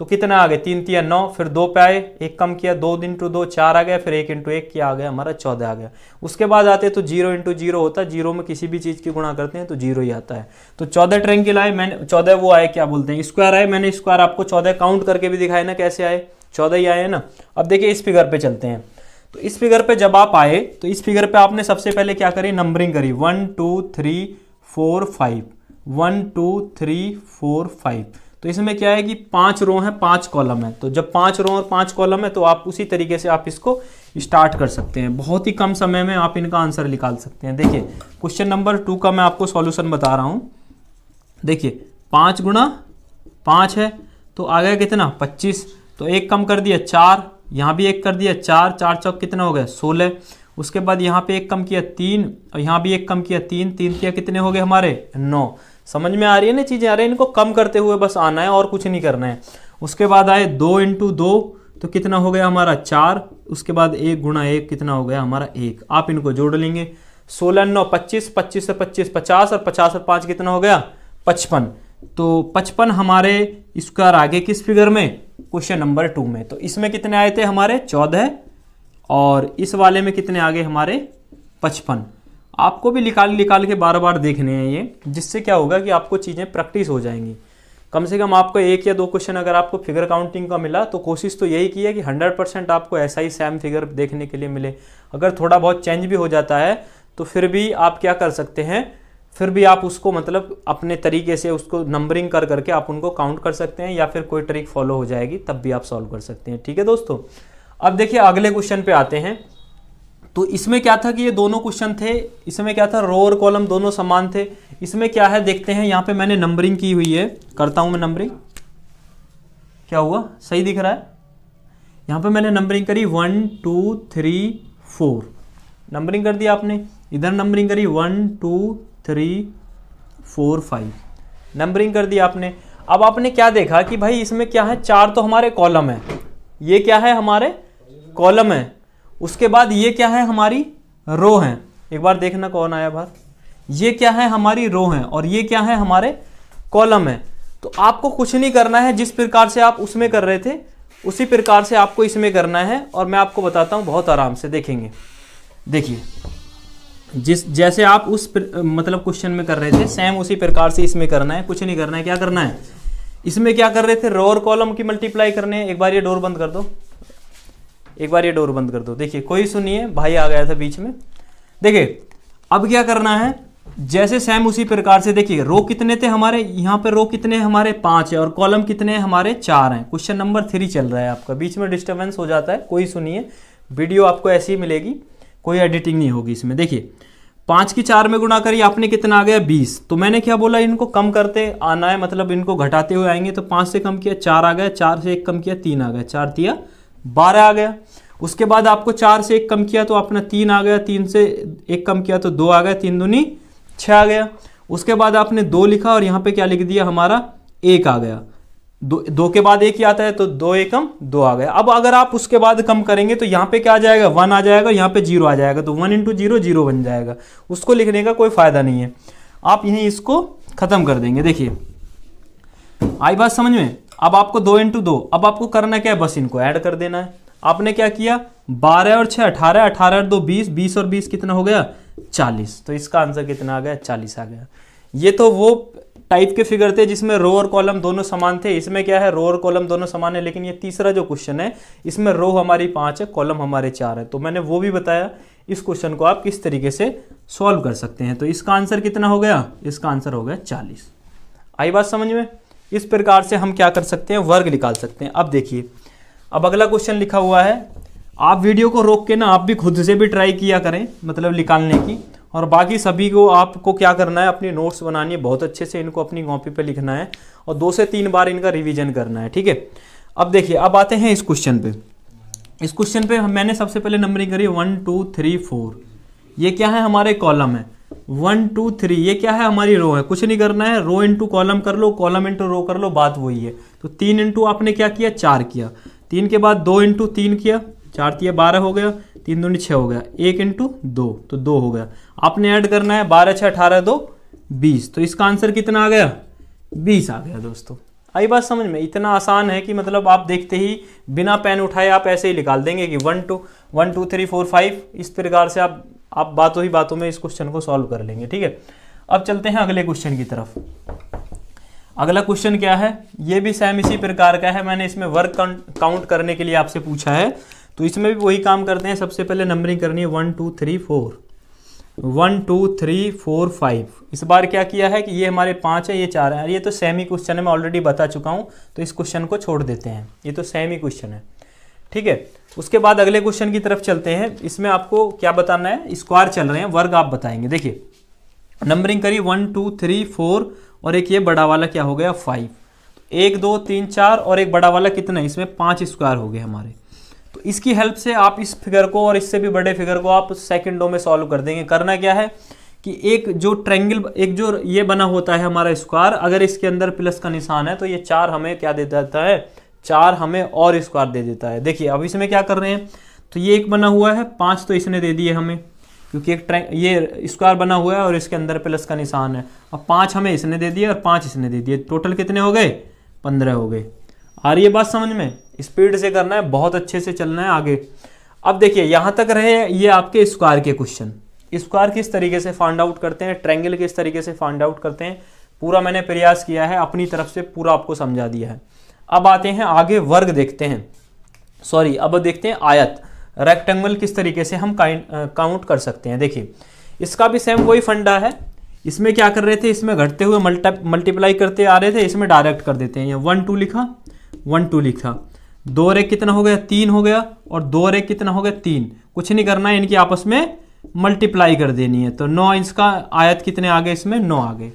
तो कितना आ गए तीन तीन नौ फिर दो पे आए एक कम किया दो इंटू दो चार आ गया फिर एक इंटू एक क्या आ गया हमारा चौदह आ गया उसके बाद आते तो जीरो इंटू जीरो होता है जीरो में किसी भी चीज़ की गुणा करते हैं तो जीरो ही आता है तो चौदह ट्रेंकिल आए मैंने चौदह वो आए क्या बोलते हैं स्क्वायर आए मैंने स्क्वायर आपको चौदह काउंट करके भी दिखाए ना कैसे आए चौदह ही आए ना अब देखिए इस फिगर पे चलते हैं तो इस फिगर पे जब आप आए तो इस फिगर पे आपने सबसे पहले क्या करी नंबरिंग करी one two three four five one two three four five तो इसमें क्या है कि पांच रो है पांच कॉलम है तो जब पांच रो और पांच कॉलम है तो आप उसी तरीके से आप इसको स्टार्ट कर सकते हैं बहुत ही कम समय में आप इनका आंसर निकाल सकते हैं देखिए क्वेश्चन नंबर टू का मैं आपको सॉल्यूशन बता रहा हूँ देखिए पाँच गुणा पांच है तो आ गया कितना पच्चीस तो एक कम कर दिया चार यहाँ भी एक कर दिया चार चार चौक कितना हो गया सोलह उसके बाद यहाँ पे एक कम किया तीन और यहाँ भी एक कम किया तीन तीन किया कितने हो गए हमारे नौ समझ में आ रही है ना चीज़ें आ रही है इनको कम करते हुए बस आना है और कुछ नहीं करना है उसके बाद आए दो इंटू दो तो कितना हो गया हमारा चार उसके बाद एक गुणा एक कितना हो गया हमारा एक आप इनको जोड़ लेंगे सोलह नौ पच्चीस पच्चीस से पच्चीस पचास और पचास और पांच कितना हो गया पचपन तो पचपन हमारे इसका आगे किस फिगर में क्वेश्चन नंबर टू में तो इसमें कितने आए थे हमारे चौदह और इस वाले में कितने आ गए हमारे पचपन आपको भी निकाल निकाल के बार बार देखने हैं ये जिससे क्या होगा कि आपको चीज़ें प्रैक्टिस हो जाएंगी कम से कम आपको एक या दो क्वेश्चन अगर आपको फिगर काउंटिंग का मिला तो कोशिश तो यही की है कि 100 परसेंट आपको ऐसा ही सेम फिगर देखने के लिए मिले अगर थोड़ा बहुत चेंज भी हो जाता है तो फिर भी आप क्या कर सकते हैं फिर भी आप उसको मतलब अपने तरीके से उसको नंबरिंग कर करके आप उनको काउंट कर सकते हैं या फिर कोई ट्रिक फॉलो हो जाएगी तब भी आप सॉल्व कर सकते हैं ठीक है दोस्तों अब देखिए अगले क्वेश्चन पर आते हैं तो इसमें क्या था कि ये दोनों क्वेश्चन थे इसमें क्या था रो और कॉलम दोनों समान थे इसमें क्या है देखते हैं यहाँ पे मैंने नंबरिंग की हुई है करता हूँ मैं नंबरिंग क्या हुआ सही दिख रहा है यहाँ पे मैंने नंबरिंग करी one two three four numbering कर दिया आपने इधर नंबरिंग करी one two three four five numbering कर दिया आपने अब आपने क्या देखा कि भाई इसमें क्या है चार तो हमारे कॉलम है ये क्या है हमारे कॉलम है उसके बाद ये क्या है हमारी रो हैं एक बार देखना कौन आया भार ये क्या है हमारी रो हैं और ये क्या है हमारे कॉलम है तो आपको कुछ नहीं करना है जिस प्रकार से आप उसमें कर रहे थे उसी प्रकार से आपको इसमें करना है और मैं आपको बताता हूँ बहुत आराम से देखेंगे देखिए जिस जैसे आप उस मतलब क्वेश्चन में कर रहे थे सेम उसी प्रकार से इसमें करना है कुछ नहीं करना है क्या करना है इसमें क्या कर रहे थे रो और कॉलम की मल्टीप्लाई करने एक बार ये डोर बंद कर दो एक बार ये डोर बंद कर दो देखिए कोई सुनिए भाई आ गया था बीच में देखिए अब क्या करना है जैसे सैम उसी प्रकार से देखिए रो कितने थे हमारे यहाँ पर रो कितने हमारे पांच है और कॉलम कितने हमारे चार हैं क्वेश्चन नंबर थ्री चल रहा है आपका बीच में डिस्टर्बेंस हो जाता है कोई सुनिए वीडियो आपको ऐसी ही मिलेगी कोई एडिटिंग नहीं होगी इसमें देखिए पाँच की चार में गुणा करिए आपने कितना आ गया बीस तो मैंने क्या बोला इनको कम करते आना है मतलब इनको घटाते हुए आएंगे तो पाँच से कम किया चार आ गया चार से एक कम किया तीन आ गया चार दिया बारह आ गया उसके बाद आपको चार से एक कम किया तो अपना तीन आ गया तीन से एक कम किया तो दो आ गया तीन दूनी छः आ गया उसके बाद आपने दो लिखा और यहाँ पे क्या लिख दिया हमारा एक आ गया दो दो के बाद एक ही आता है तो दो एकम दो आ गया अब अगर आप उसके बाद कम करेंगे तो यहाँ पे क्या आ जाएगा वन आ जाएगा यहाँ पे जीरो आ जाएगा तो वन इंटू जीरो जीरो बन जाएगा उसको लिखने का कोई फायदा नहीं है आप यहीं इसको खत्म कर देंगे देखिए आई बात समझ में अब आपको दो इंटू दो अब आपको करना क्या है बस इनको ऐड कर देना है आपने क्या किया बारह और छह अठारह अठारह और दो बीस बीस और बीस कितना हो गया चालीस तो इसका आंसर कितना आ गया चालीस आ गया ये तो वो टाइप के फिगर थे जिसमें रो और कॉलम दोनों समान थे इसमें क्या है रो और कॉलम दोनों समान है लेकिन ये तीसरा जो क्वेश्चन है इसमें रो हमारी पांच है कॉलम हमारे चार है तो मैंने वो भी बताया इस क्वेश्चन को आप किस तरीके से सॉल्व कर सकते हैं तो इसका आंसर कितना हो गया इसका आंसर हो गया चालीस आई बात समझ में इस प्रकार से हम क्या कर सकते हैं वर्ग निकाल सकते हैं अब देखिए अब अगला क्वेश्चन लिखा हुआ है आप वीडियो को रोक के ना आप भी खुद से भी ट्राई किया करें मतलब निकालने की और बाकी सभी को आपको क्या करना है अपनी नोट्स बनानी है बहुत अच्छे से इनको अपनी कॉपी पर लिखना है और दो से तीन बार इनका रिविजन करना है ठीक है अब देखिए अब आते हैं इस क्वेश्चन पे इस क्वेश्चन पे मैंने सबसे पहले नंबरिंग करी वन टू थ्री फोर ये क्या है हमारे कॉलम है वन टू थ्री ये क्या है हमारी रो है कुछ नहीं करना है रो इंटू कॉलम कर लो कॉलम इंटू रो कर लो बात वही है तो तीन इंटू आपने क्या किया चार किया तीन के बाद दो इंटू तीन किया चार तीन बारह हो गया तीन दो छः हो गया एक इंटू दो तो दो हो गया आपने ऐड करना है बारह छः अठारह दो बीस तो इसका आंसर कितना आ गया बीस आ गया दोस्तों आई बात समझ में इतना आसान है कि मतलब आप देखते ही बिना पेन उठाए आप ऐसे ही निकाल देंगे कि one two one two three four five इस प्रकार से आप आप बातों ही बातों में इस क्वेश्चन को सॉल्व कर लेंगे ठीक है अब चलते हैं अगले क्वेश्चन की तरफ अगला क्वेश्चन क्या है ये भी सेम इसी प्रकार का है मैंने इसमें वर्क काउंट करने के लिए आपसे पूछा है तो इसमें भी वही काम करते हैं सबसे पहले नंबरिंग करनी है one two three four one two three four five इस बार क्या किया है कि ये हमारे पांच है ये चार है ये तो सेम ही क्वेश्चन है मैं ऑलरेडी बता चुका हूं तो इस क्वेश्चन को छोड़ देते हैं ये तो सेम ही क्वेश्चन है ठीक है उसके बाद अगले क्वेश्चन की तरफ चलते हैं इसमें आपको क्या बताना है स्क्वायर चल रहे हैं वर्ग आप बताएंगे देखिए नंबरिंग करिए वन टू थ्री फोर और एक ये बड़ा वाला क्या हो गया फाइव तो एक दो तीन चार और एक बड़ा वाला कितना है इसमें पांच स्क्वायर हो गए हमारे तो इसकी हेल्प से आप इस फिगर को और इससे भी बड़े फिगर को आप सेकेंडों में सॉल्व कर देंगे करना क्या है कि एक जो ट्रेंगल एक जो ये बना होता है हमारा स्क्वायर अगर इसके अंदर प्लस का निशान है तो ये चार हमें क्या दे देता है चार हमें और स्क्वायर दे देता है देखिए अब इसमें क्या कर रहे हैं तो ये एक बना हुआ है पाँच तो इसने दे दिए हमें क्योंकि एक ट्राइ ये स्क्वायर बना हुआ है और इसके अंदर प्लस का निशान है अब पाँच हमें इसने दे दिए और पाँच इसने दे दिए टोटल कितने हो गए पंद्रह हो गए आ रही है बात समझ में स्पीड से करना है बहुत अच्छे से चलना है आगे अब देखिए यहाँ तक रहे ये आपके स्क्वायर के क्वेश्चन स्क्वायर किस तरीके से फाइंड आउट करते हैं ट्रैंगल किस तरीके से फाइंड आउट करते हैं पूरा मैंने प्रयास किया है अपनी तरफ से पूरा आपको समझा दिया है अब आते हैं आगे वर्ग देखते हैं सॉरी अब देखते हैं आयत रेक्टेंगल किस तरीके से हम काउंट कर सकते हैं देखिए इसका भी सेम वही फंडा है इसमें क्या कर रहे थे इसमें घटते हुए मल्टा मल्टीप्लाई करते आ रहे थे इसमें डायरेक्ट कर देते हैं वन टू लिखा वन टू लिखा दो रेक कितना हो गया तीन हो गया और दो रेक कितना हो गया तीन कुछ नहीं करना है इनकी आपस में मल्टीप्लाई कर देनी है तो नौ इसका आयत कितने आ गए इसमें नौ आ गए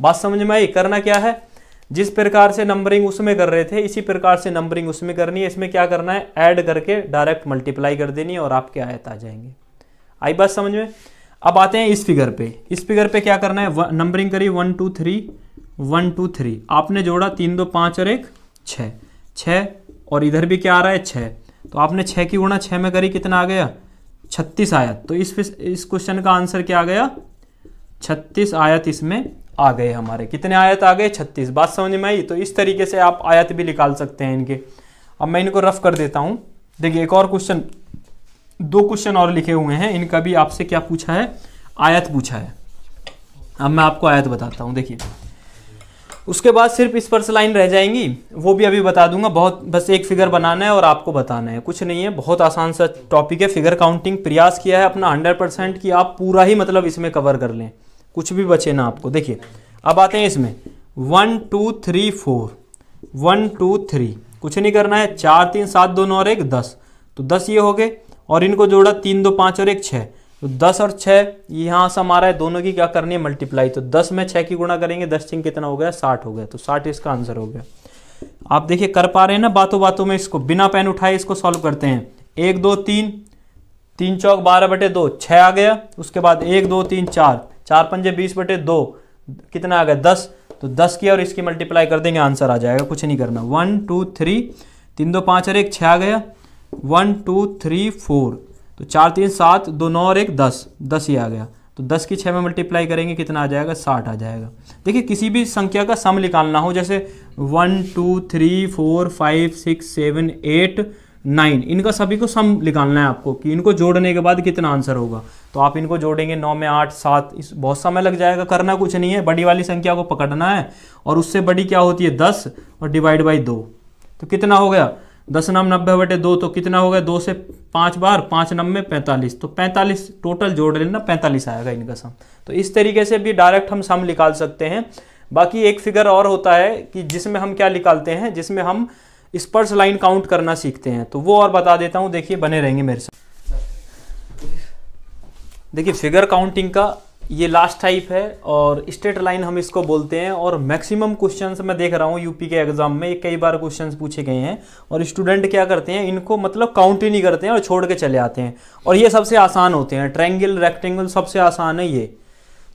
बात समझ में आई करना क्या है जिस प्रकार से नंबरिंग उसमें कर रहे थे इसी प्रकार से नंबरिंग उसमें करनी है इसमें क्या करना है ऐड करके डायरेक्ट मल्टीप्लाई कर देनी है और आपके आयत आ जाएंगे आई बात समझ में अब आते हैं इस फिगर पे इस फिगर पे क्या करना है नंबरिंग करी one two three one two three आपने जोड़ा तीन दो पाँच और एक छः छः और इधर भी क्या आ रहा है छः तो आपने छः की गुणा छः में करी कितना आ गया छत्तीस आयत तो इस इस क्वेश्चन का आंसर क्या आ गया छत्तीस आयत इसमें आ गए हमारे कितने आयत आ गए छत्तीस बात समझ में आई तो इस तरीके से आप आयत भी निकाल सकते हैं इनके अब मैं इनको रफ कर देता हूं देखिए एक और क्वेश्चन दो क्वेश्चन और लिखे हुए हैं इनका भी आपसे क्या पूछा है आयत पूछा है अब मैं आपको आयत बताता हूँ देखिए उसके बाद सिर्फ इस पर से लाइन रह जाएंगी वो भी अभी बता दूंगा बहुत बस एक फिगर बनाना है और आपको बताना है कुछ नहीं है बहुत आसान सा टॉपिक है फिगर काउंटिंग प्रयास किया है अपना 100 परसेंट कि आप पूरा ही मतलब इसमें कवर कर लें कुछ भी बचे ना आपको देखिए अब आते हैं इसमें one two three four one two three कुछ नहीं करना है चार तीन सात दो नौ और एक दस तो दस ये हो गए और इनको जोड़ा तीन दो पाँच और एक छः तो दस और छः यहाँ से हमारा है दोनों की क्या करनी है मल्टीप्लाई तो दस में छः की गुणा करेंगे दस चिंग कितना हो गया साठ हो गया तो साठ इसका आंसर हो गया आप देखिए कर पा रहे हैं ना बातों बातों में इसको बिना पेन उठाए इसको सॉल्व करते हैं एक दो तीन तीन चौक बारह बटे दो छः आ गया उसके बाद एक दो तीन चार चार पंजे बीस बटे दो कितना आ गया दस तो दस की और इसकी मल्टीप्लाई कर देंगे आंसर आ जाएगा कुछ नहीं करना वन टू थ्री तीन दो पाँच और एक छः आ गया वन टू थ्री फोर तो चार तीन सात दो नौ और एक दस दस ही आ गया तो दस की छः में मल्टीप्लाई करेंगे कितना आ जाएगा साठ आ जाएगा देखिए किसी भी संख्या का सम निकालना हो जैसे one two three four five six seven eight nine इनका सभी को सम निकालना है आपको कि इनको जोड़ने के बाद कितना आंसर होगा तो आप इनको जोड़ेंगे नौ में आठ सात इस बहुत समय लग जाएगा करना कुछ नहीं है बड़ी वाली संख्या को पकड़ना है और उससे बड़ी क्या होती है दस और डिवाइड बाई दो तो कितना हो गया दस नाम नब्बे बटे दो तो कितना हो गया दो से पाँच बार पाँच नब्बे पैंतालीस तो पैंतालीस टोटल जोड़ लेना पैंतालीस आएगा इनका सम तो इस तरीके से भी डायरेक्ट हम सम निकाल सकते हैं बाकी एक फिगर और होता है कि जिसमें हम क्या निकालते हैं जिसमें हम स्पर्श लाइन काउंट करना सीखते हैं तो वो और बता देता हूँ देखिए बने रहेंगे मेरे साथ देखिए फिगर काउंटिंग का ये लास्ट टाइप है और स्ट्रेट लाइन हम इसको बोलते हैं और मैक्सिमम क्वेश्चंस मैं देख रहा हूँ यूपी के एग्जाम में कई बार क्वेश्चंस पूछे गए हैं और स्टूडेंट क्या करते हैं इनको मतलब काउंट ही नहीं करते हैं और छोड़ के चले आते हैं और ये सबसे आसान होते हैं ट्रैंगल रेक्टेंगल सबसे आसान है ये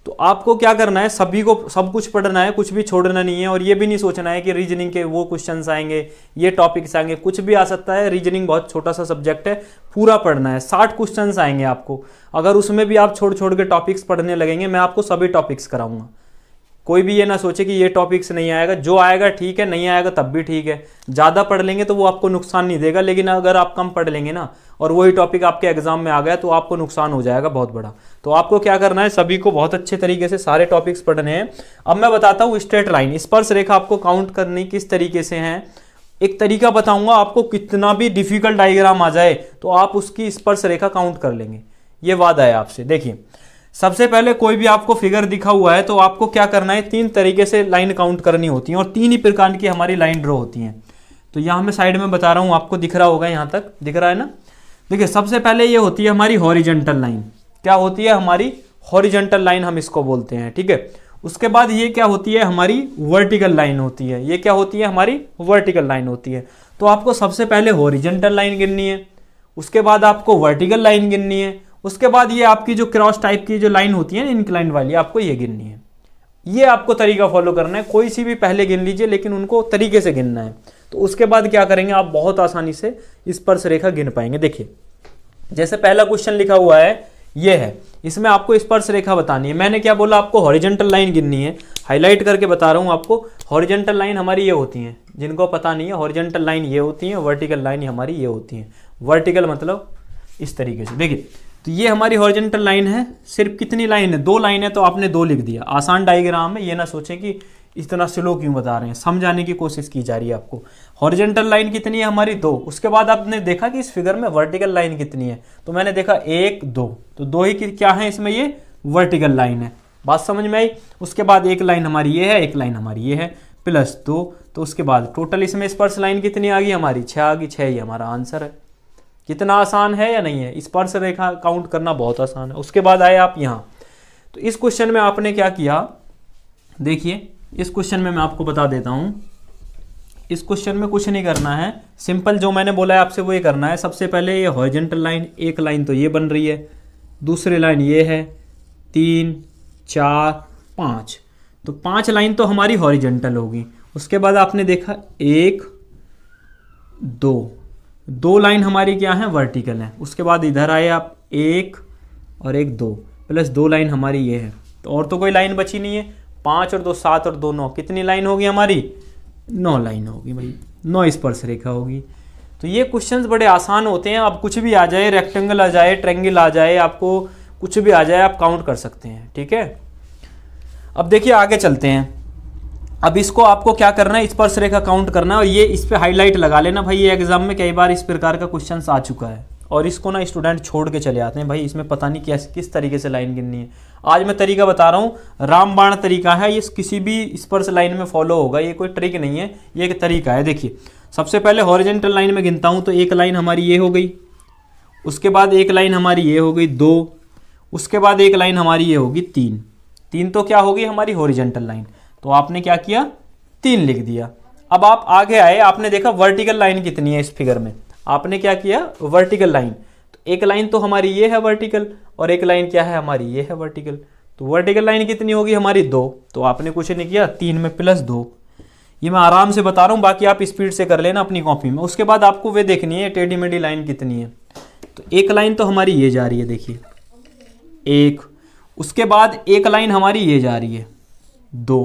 तो आपको क्या करना है सभी को सब कुछ पढ़ना है कुछ भी छोड़ना नहीं है और ये भी नहीं सोचना है कि रीजनिंग के वो क्वेश्चन आएंगे ये टॉपिक्स आएंगे कुछ भी आ सकता है रीजनिंग बहुत छोटा सा सब्जेक्ट है पूरा पढ़ना है साठ क्वेश्चन आएंगे आपको अगर उसमें भी आप छोड़ छोड़ के टॉपिक्स पढ़ने लगेंगे मैं आपको सभी टॉपिक्स कराऊंगा कोई भी ये ना सोचे कि ये टॉपिक्स नहीं आएगा जो आएगा ठीक है नहीं आएगा तब भी ठीक है ज़्यादा पढ़ लेंगे तो वो आपको नुकसान नहीं देगा लेकिन अगर आप कम पढ़ लेंगे ना और वही टॉपिक आपके एग्जाम में आ गया तो आपको नुकसान हो जाएगा बहुत बड़ा तो आपको क्या करना है सभी को बहुत अच्छे तरीके से सारे टॉपिक्स पढ़ने हैं अब मैं बताता हूँ स्ट्रेट लाइन स्पर्श रेखा आपको काउंट करनी किस तरीके से हैं एक तरीका बताऊंगा आपको कितना भी डिफिकल्ट डायग्राम आ जाए तो आप उसकी स्पर्श रेखा काउंट कर लेंगे ये वादा है आपसे देखिए सबसे पहले कोई भी आपको फिगर दिखा हुआ है तो आपको क्या करना है तीन तरीके से लाइन काउंट करनी होती है और तीन ही प्रकार की हमारी लाइन ड्रॉ होती हैं तो यहाँ मैं साइड में बता रहा हूँ आपको दिख रहा होगा यहाँ तक दिख रहा है ना देखिए सबसे पहले ये होती है हमारी हॉरिजेंटल लाइन क्या होती है हमारी हॉरिजेंटल लाइन हम इसको बोलते हैं ठीक है उसके बाद ये क्या होती है हमारी वर्टिकल लाइन होती है ये क्या होती है हमारी वर्टिकल लाइन होती है तो आपको सबसे पहले हॉरिजेंटल लाइन गिननी है उसके बाद आपको वर्टिकल लाइन गिननी है उसके बाद ये आपकी जो क्रॉस टाइप की जो लाइन होती है ना इनक्लाइन वाली आपको ये गिननी है ये आपको तरीका फॉलो करना है कोई सी भी पहले गिन लीजिए लेकिन उनको तरीके से गिनना है तो उसके बाद क्या करेंगे आप बहुत आसानी से स्पर्श रेखा गिन पाएंगे देखिए जैसे पहला क्वेश्चन लिखा हुआ है ये है इसमें आपको स्पर्श रेखा बतानी है मैंने क्या बोला आपको हॉरिजेंटल लाइन गिननी है हाईलाइट करके बता रहा हूँ आपको हॉरिजेंटल लाइन हमारी ये होती हैं जिनको पता नहीं है हॉरिजेंटल लाइन ये होती हैं वर्टिकल लाइन हमारी ये होती हैं वर्टिकल मतलब इस तरीके से देखिए तो ये हमारी हॉरिजेंटल लाइन है सिर्फ कितनी लाइन है दो लाइन है तो आपने दो लिख दिया आसान डायग्राम है ये ना सोचें कि इतना स्लो क्यों बता रहे हैं समझाने की कोशिश की जा रही है आपको हॉरिजेंटल लाइन कितनी है हमारी दो उसके बाद आपने देखा कि इस फिगर में वर्टिकल लाइन कितनी है तो मैंने देखा एक दो तो दो ही क्या है इसमें ये वर्टिकल लाइन है बात समझ में आई उसके बाद एक लाइन हमारी ये है एक लाइन हमारी ये है प्लस दो तो उसके बाद टोटल इसमें स्पर्श लाइन कितनी आ गई हमारी छः आ गई छः ही हमारा आंसर है कितना आसान है या नहीं है स्पर्श रेखा काउंट करना बहुत आसान है उसके बाद आए आप यहाँ तो इस क्वेश्चन में आपने क्या किया देखिए इस क्वेश्चन में मैं आपको बता देता हूँ इस क्वेश्चन में कुछ नहीं करना है सिंपल जो मैंने बोला है आपसे वो ये करना है सबसे पहले ये हॉरिजेंटल लाइन एक लाइन तो ये बन रही है दूसरी लाइन ये है तीन चार पाँच तो पांच लाइन तो हमारी हॉरिजेंटल होगी उसके बाद आपने देखा एक दो दो लाइन हमारी क्या है वर्टिकल है उसके बाद इधर आए आप एक और एक दो प्लस दो लाइन हमारी ये है तो और तो कोई लाइन बची नहीं है पाँच और दो सात और दो नौ कितनी लाइन होगी हमारी नौ लाइन होगी भाई नौ स्पर्श रेखा होगी तो ये क्वेश्चंस बड़े आसान होते हैं आप कुछ भी आ जाए रेक्टेंगल आ जाए ट्रेंगल आ जाए आपको कुछ भी आ जाए आप काउंट कर सकते हैं ठीक है अब देखिए आगे चलते हैं अब इसको आपको क्या करना है स्पर्श रेखा काउंट करना है और ये इस पर हाईलाइट लगा लेना भाई ये एग्जाम में कई बार इस प्रकार का क्वेश्चन आ चुका है और इसको ना स्टूडेंट छोड़ के चले आते हैं भाई इसमें पता नहीं कैसे किस तरीके से लाइन गिननी है आज मैं तरीका बता रहा हूँ रामबाण तरीका है ये किसी भी स्पर्श लाइन में फॉलो होगा ये कोई ट्रिक नहीं है ये एक तरीका है देखिए सबसे पहले हॉरिजेंटल लाइन में गिनता हूँ तो एक लाइन हमारी ये हो गई उसके बाद एक लाइन हमारी ये हो गई दो उसके बाद एक लाइन हमारी ये होगी तीन तीन तो क्या होगी हमारी हॉरिजेंटल लाइन तो आपने क्या किया तीन लिख दिया अब आप आगे आए आपने देखा वर्टिकल लाइन कितनी है इस फिगर में आपने क्या किया वर्टिकल लाइन तो एक लाइन तो हमारी ये है वर्टिकल और एक लाइन क्या है हमारी ये है वर्टिकल तो वर्टिकल लाइन कितनी होगी हमारी दो तो आपने कुछ नहीं किया तीन में प्लस दो ये मैं आराम से बता रहा हूँ बाकी आप स्पीड से कर लेना अपनी कॉपी में उसके बाद आपको वे देखनी है टेढ़ी मेढ़ी लाइन कितनी है तो एक लाइन तो हमारी ये जा रही है देखिए एक उसके बाद एक लाइन हमारी ये जा रही है दो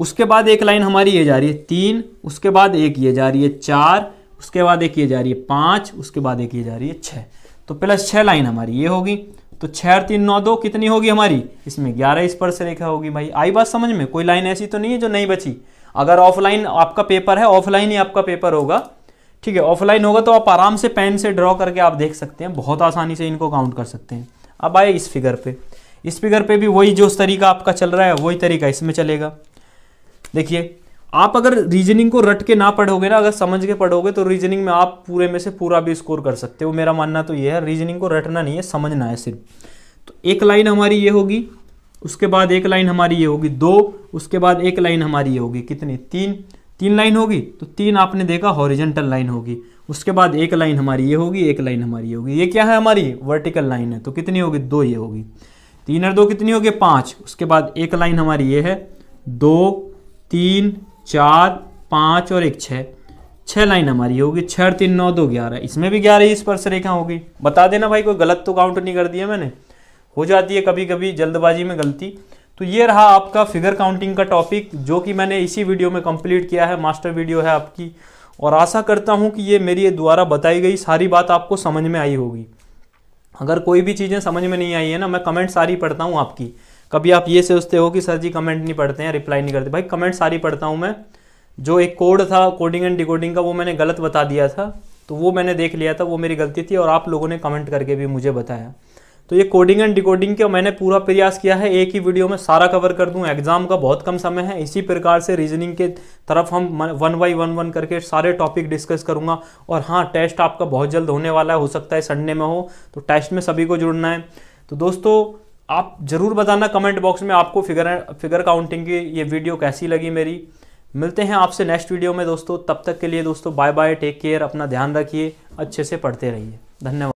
उसके बाद एक लाइन हमारी ये जा रही है तीन उसके बाद एक ये जा रही है चार उसके बाद एक ये जा रही है पाँच उसके बाद एक ये जा रही है छः तो प्लस छः लाइन हमारी ये होगी तो छः और तीन नौ दो कितनी होगी हमारी इसमें ग्यारह स्पर्श रेखा होगी भाई आई बात समझ में कोई लाइन ऐसी तो नहीं है जो नहीं बची अगर ऑफलाइन आपका पेपर है ऑफलाइन ही आपका पेपर होगा ठीक है ऑफलाइन होगा तो आप आराम से पेन से ड्रॉ करके आप देख सकते हैं बहुत आसानी से इनको काउंट कर सकते हैं अब आए इस फिगर पे इस फिगर पे भी वही जो तरीका आपका चल रहा है वही तरीका इसमें चलेगा देखिए आप अगर रीजनिंग को रट के ना पढ़ोगे ना अगर समझ के पढ़ोगे तो रीजनिंग में आप पूरे में से पूरा भी स्कोर कर सकते हो मेरा मानना तो ये है रीजनिंग को रटना नहीं है समझना है सिर्फ तो एक लाइन हमारी ये होगी उसके बाद एक लाइन हमारी ये होगी दो उसके बाद एक लाइन हमारी ये होगी कितनी तीन तीन लाइन होगी तो तीन आपने देखा हॉरिजेंटल लाइन होगी उसके बाद एक लाइन हमारी ये होगी एक लाइन हमारी ये होगी ये क्या है हमारी वर्टिकल लाइन है तो कितनी होगी दो ये होगी तीन और दो कितनी होगी पांच उसके बाद एक लाइन हमारी ये है दो तीन चार पाँच और एक छः छः लाइन हमारी होगी छः और तीन नौ दो ग्यारह इसमें भी ग्यारह ही स्पर्श रेखा होगी बता देना भाई कोई गलत तो काउंट नहीं कर दिया मैंने हो जाती है कभी कभी जल्दबाजी में गलती तो ये रहा आपका फिगर काउंटिंग का टॉपिक जो कि मैंने इसी वीडियो में कंप्लीट किया है मास्टर वीडियो है आपकी और आशा करता हूँ कि ये मेरी द्वारा बताई गई सारी बात आपको समझ में आई होगी अगर कोई भी चीज़ें समझ में नहीं आई है ना मैं कमेंट सारी पढ़ता हूँ आपकी कभी आप ये सोचते हो कि सर जी कमेंट नहीं पढ़ते हैं रिप्लाई नहीं करते भाई कमेंट सारी पढ़ता हूँ मैं जो एक कोड था कोडिंग एंड डिकोडिंग का वो मैंने गलत बता दिया था तो वो मैंने देख लिया था वो मेरी गलती थी और आप लोगों ने कमेंट करके भी मुझे बताया तो ये कोडिंग एंड डिकोडिंग का मैंने पूरा प्रयास किया है एक ही वीडियो में सारा कवर कर दूं एग्जाम का बहुत कम समय है इसी प्रकार से रीजनिंग के तरफ हम वन बाई वन वन करके सारे टॉपिक डिस्कस करूंगा और हाँ टेस्ट आपका बहुत जल्द होने वाला है हो सकता है संडे में हो तो टेस्ट में सभी को जुड़ना है तो दोस्तों आप ज़रूर बताना कमेंट बॉक्स में आपको फिगर फिगर काउंटिंग की ये वीडियो कैसी लगी मेरी मिलते हैं आपसे नेक्स्ट वीडियो में दोस्तों तब तक के लिए दोस्तों बाय बाय टेक केयर अपना ध्यान रखिए अच्छे से पढ़ते रहिए धन्यवाद